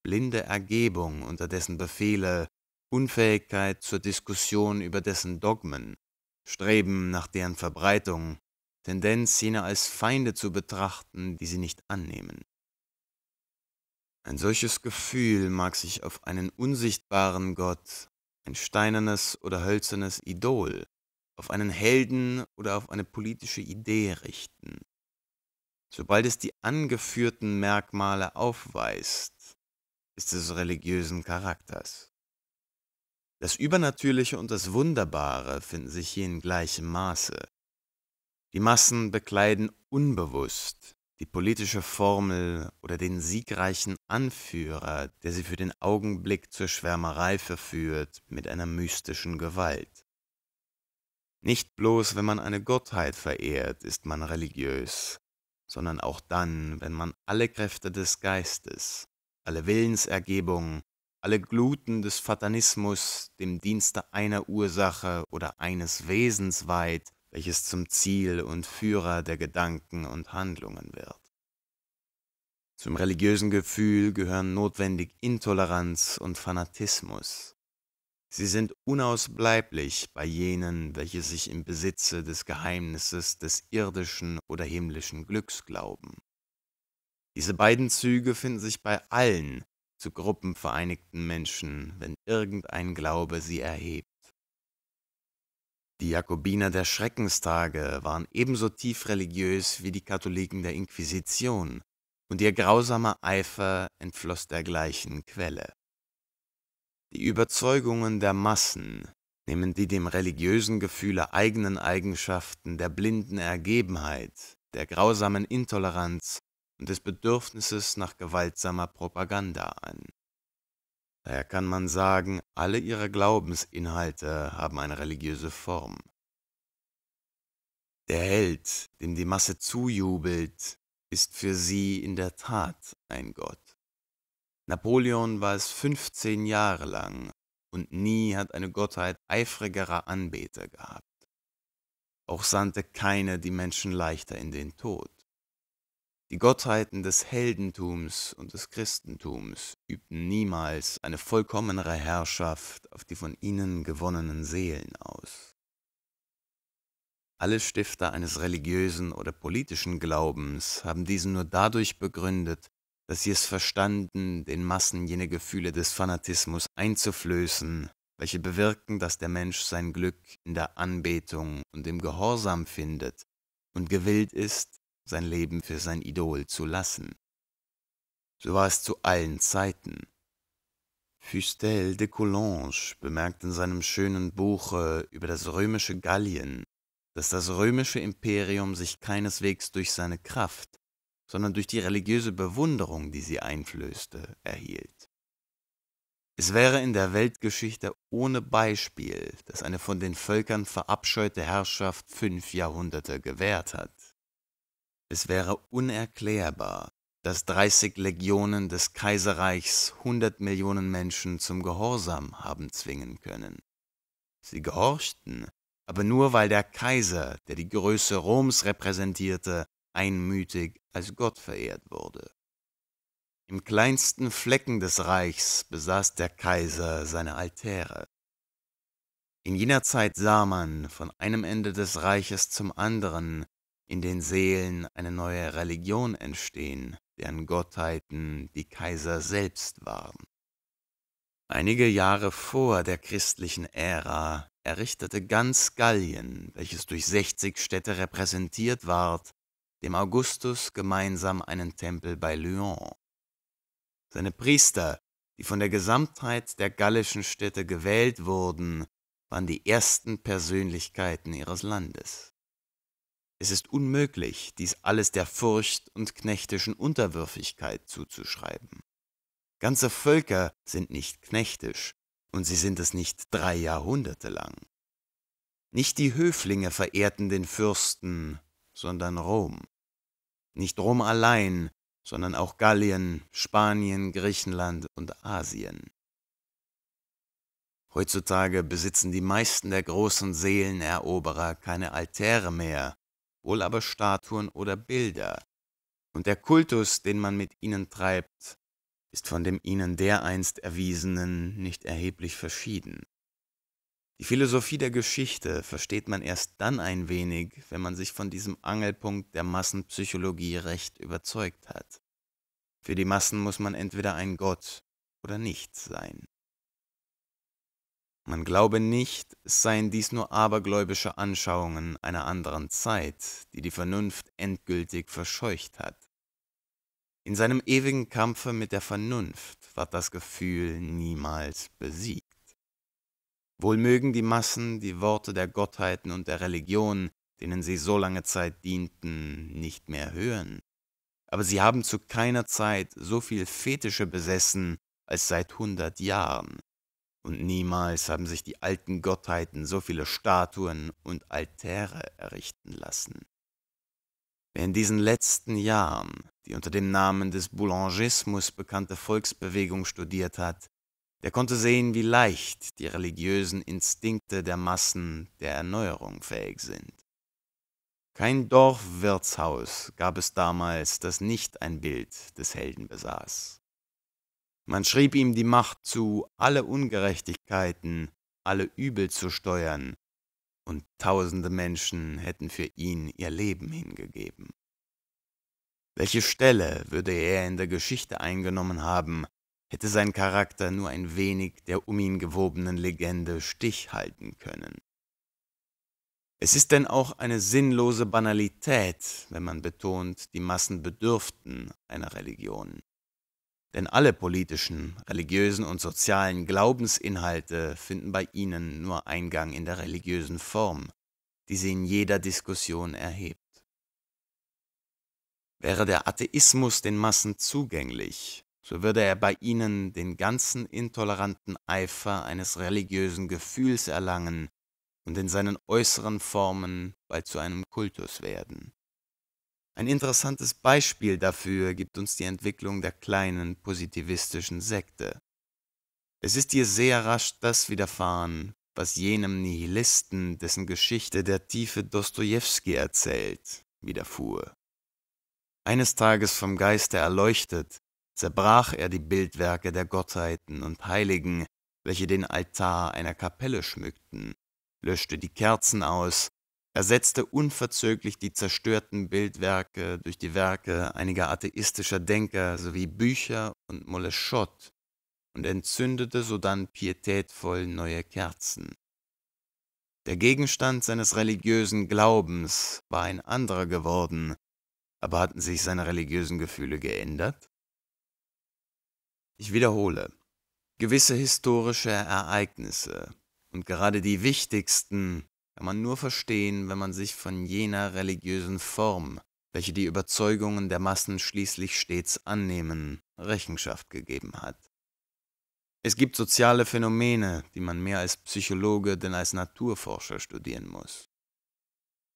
blinde Ergebung unter dessen Befehle, Unfähigkeit zur Diskussion über dessen Dogmen, Streben nach deren Verbreitung, Tendenz, jene als Feinde zu betrachten, die sie nicht annehmen. Ein solches Gefühl mag sich auf einen unsichtbaren Gott, ein steinernes oder hölzernes Idol, auf einen Helden oder auf eine politische Idee richten. Sobald es die angeführten Merkmale aufweist, ist es religiösen Charakters. Das Übernatürliche und das Wunderbare finden sich hier in gleichem Maße. Die Massen bekleiden unbewusst die politische Formel oder den siegreichen Anführer, der sie für den Augenblick zur Schwärmerei verführt mit einer mystischen Gewalt. Nicht bloß, wenn man eine Gottheit verehrt, ist man religiös, sondern auch dann, wenn man alle Kräfte des Geistes, alle Willensergebung, alle Gluten des Fatanismus dem Dienste einer Ursache oder eines Wesens weiht welches zum Ziel und Führer der Gedanken und Handlungen wird. Zum religiösen Gefühl gehören notwendig Intoleranz und Fanatismus. Sie sind unausbleiblich bei jenen, welche sich im Besitze des Geheimnisses des irdischen oder himmlischen Glücks glauben. Diese beiden Züge finden sich bei allen zu Gruppen vereinigten Menschen, wenn irgendein Glaube sie erhebt. Die Jakobiner der Schreckenstage waren ebenso tief religiös wie die Katholiken der Inquisition, und ihr grausamer Eifer entfloss der gleichen Quelle. Die Überzeugungen der Massen nehmen die dem religiösen Gefühle eigenen Eigenschaften der blinden Ergebenheit, der grausamen Intoleranz und des Bedürfnisses nach gewaltsamer Propaganda an. Daher kann man sagen, alle ihre Glaubensinhalte haben eine religiöse Form. Der Held, dem die Masse zujubelt, ist für sie in der Tat ein Gott. Napoleon war es 15 Jahre lang und nie hat eine Gottheit eifrigerer Anbeter gehabt. Auch sandte keine die Menschen leichter in den Tod. Die Gottheiten des Heldentums und des Christentums übten niemals eine vollkommenere Herrschaft auf die von ihnen gewonnenen Seelen aus. Alle Stifter eines religiösen oder politischen Glaubens haben diesen nur dadurch begründet, dass sie es verstanden, den Massen jene Gefühle des Fanatismus einzuflößen, welche bewirken, dass der Mensch sein Glück in der Anbetung und im Gehorsam findet und gewillt ist, sein Leben für sein Idol zu lassen. So war es zu allen Zeiten. Fustel de Coulanges bemerkt in seinem schönen Buche über das römische Gallien, dass das römische Imperium sich keineswegs durch seine Kraft, sondern durch die religiöse Bewunderung, die sie einflößte, erhielt. Es wäre in der Weltgeschichte ohne Beispiel, dass eine von den Völkern verabscheute Herrschaft fünf Jahrhunderte gewährt hat. Es wäre unerklärbar, dass 30 Legionen des Kaiserreichs 100 Millionen Menschen zum Gehorsam haben zwingen können. Sie gehorchten, aber nur weil der Kaiser, der die Größe Roms repräsentierte, einmütig als Gott verehrt wurde. Im kleinsten Flecken des Reichs besaß der Kaiser seine Altäre. In jener Zeit sah man von einem Ende des Reiches zum anderen in den Seelen eine neue Religion entstehen, deren Gottheiten die Kaiser selbst waren. Einige Jahre vor der christlichen Ära errichtete ganz Gallien, welches durch 60 Städte repräsentiert ward, dem Augustus gemeinsam einen Tempel bei Lyon. Seine Priester, die von der Gesamtheit der gallischen Städte gewählt wurden, waren die ersten Persönlichkeiten ihres Landes. Es ist unmöglich, dies alles der Furcht und knechtischen Unterwürfigkeit zuzuschreiben. Ganze Völker sind nicht knechtisch, und sie sind es nicht drei Jahrhunderte lang. Nicht die Höflinge verehrten den Fürsten, sondern Rom. Nicht Rom allein, sondern auch Gallien, Spanien, Griechenland und Asien. Heutzutage besitzen die meisten der großen Seeleneroberer keine Altäre mehr, wohl aber Statuen oder Bilder. Und der Kultus, den man mit ihnen treibt, ist von dem ihnen dereinst erwiesenen nicht erheblich verschieden. Die Philosophie der Geschichte versteht man erst dann ein wenig, wenn man sich von diesem Angelpunkt der Massenpsychologie recht überzeugt hat. Für die Massen muss man entweder ein Gott oder nichts sein. Man glaube nicht, es seien dies nur abergläubische Anschauungen einer anderen Zeit, die die Vernunft endgültig verscheucht hat. In seinem ewigen Kampfe mit der Vernunft ward das Gefühl niemals besiegt. Wohl mögen die Massen die Worte der Gottheiten und der Religion, denen sie so lange Zeit dienten, nicht mehr hören, aber sie haben zu keiner Zeit so viel Fetische besessen als seit hundert Jahren. Und niemals haben sich die alten Gottheiten so viele Statuen und Altäre errichten lassen. Wer in diesen letzten Jahren die unter dem Namen des Boulangismus bekannte Volksbewegung studiert hat, der konnte sehen, wie leicht die religiösen Instinkte der Massen der Erneuerung fähig sind. Kein Dorfwirtshaus gab es damals, das nicht ein Bild des Helden besaß. Man schrieb ihm die Macht zu, alle Ungerechtigkeiten, alle Übel zu steuern, und tausende Menschen hätten für ihn ihr Leben hingegeben. Welche Stelle würde er in der Geschichte eingenommen haben, hätte sein Charakter nur ein wenig der um ihn gewobenen Legende Stich halten können. Es ist denn auch eine sinnlose Banalität, wenn man betont, die Massen bedürften einer Religion. Denn alle politischen, religiösen und sozialen Glaubensinhalte finden bei ihnen nur Eingang in der religiösen Form, die sie in jeder Diskussion erhebt. Wäre der Atheismus den Massen zugänglich, so würde er bei ihnen den ganzen intoleranten Eifer eines religiösen Gefühls erlangen und in seinen äußeren Formen bald zu einem Kultus werden. Ein interessantes Beispiel dafür gibt uns die Entwicklung der kleinen positivistischen Sekte. Es ist ihr sehr rasch das widerfahren, was jenem Nihilisten, dessen Geschichte der tiefe Dostojewski erzählt, widerfuhr. Eines Tages vom Geiste erleuchtet, zerbrach er die Bildwerke der Gottheiten und Heiligen, welche den Altar einer Kapelle schmückten, löschte die Kerzen aus ersetzte unverzöglich die zerstörten Bildwerke durch die Werke einiger atheistischer Denker sowie Bücher und Moleschott und entzündete sodann pietätvoll neue Kerzen. Der Gegenstand seines religiösen Glaubens war ein anderer geworden, aber hatten sich seine religiösen Gefühle geändert? Ich wiederhole, gewisse historische Ereignisse und gerade die wichtigsten kann man nur verstehen, wenn man sich von jener religiösen Form, welche die Überzeugungen der Massen schließlich stets annehmen, Rechenschaft gegeben hat. Es gibt soziale Phänomene, die man mehr als Psychologe denn als Naturforscher studieren muss.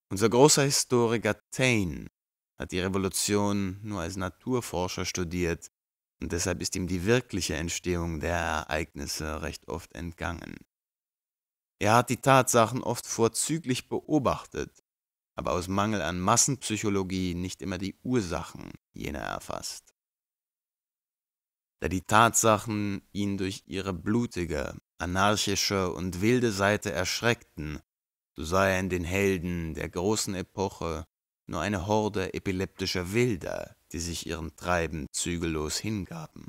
Unser großer Historiker Taine hat die Revolution nur als Naturforscher studiert und deshalb ist ihm die wirkliche Entstehung der Ereignisse recht oft entgangen. Er hat die Tatsachen oft vorzüglich beobachtet, aber aus Mangel an Massenpsychologie nicht immer die Ursachen jener erfasst. Da die Tatsachen ihn durch ihre blutige, anarchische und wilde Seite erschreckten, so sah er in den Helden der großen Epoche nur eine Horde epileptischer Wilder, die sich ihrem Treiben zügellos hingaben.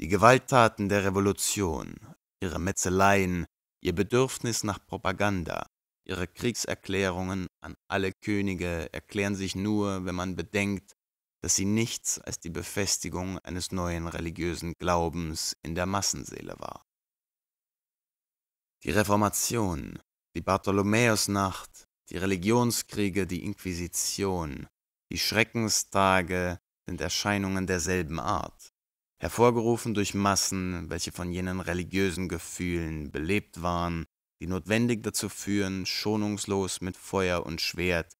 Die Gewalttaten der Revolution, ihre Metzeleien Ihr Bedürfnis nach Propaganda, ihre Kriegserklärungen an alle Könige erklären sich nur, wenn man bedenkt, dass sie nichts als die Befestigung eines neuen religiösen Glaubens in der Massenseele war. Die Reformation, die Bartholomäusnacht, die Religionskriege, die Inquisition, die Schreckenstage sind Erscheinungen derselben Art hervorgerufen durch Massen, welche von jenen religiösen Gefühlen belebt waren, die notwendig dazu führen, schonungslos mit Feuer und Schwert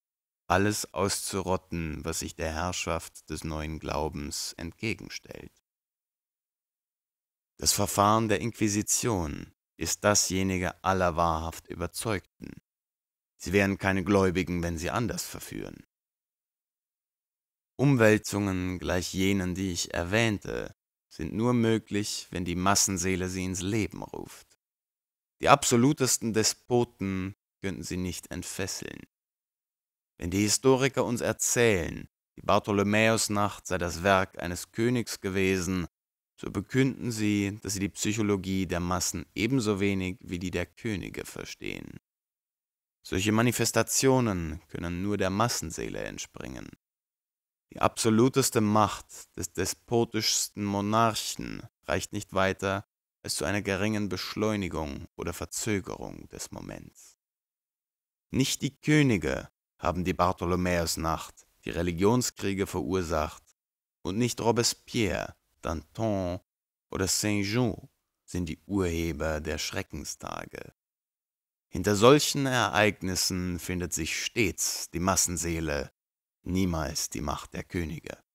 alles auszurotten, was sich der Herrschaft des neuen Glaubens entgegenstellt. Das Verfahren der Inquisition ist dasjenige aller wahrhaft Überzeugten. Sie wären keine Gläubigen, wenn sie anders verführen. Umwälzungen gleich jenen, die ich erwähnte, sind nur möglich, wenn die Massenseele sie ins Leben ruft. Die absolutesten Despoten könnten sie nicht entfesseln. Wenn die Historiker uns erzählen, die Bartholomäusnacht sei das Werk eines Königs gewesen, so bekünden sie, dass sie die Psychologie der Massen ebenso wenig wie die der Könige verstehen. Solche Manifestationen können nur der Massenseele entspringen. Die absoluteste Macht des despotischsten Monarchen reicht nicht weiter als zu einer geringen Beschleunigung oder Verzögerung des Moments. Nicht die Könige haben die Bartholomäusnacht, die Religionskriege verursacht, und nicht Robespierre, Danton oder Saint-Jean sind die Urheber der Schreckenstage. Hinter solchen Ereignissen findet sich stets die Massenseele, niemals die Macht der Könige.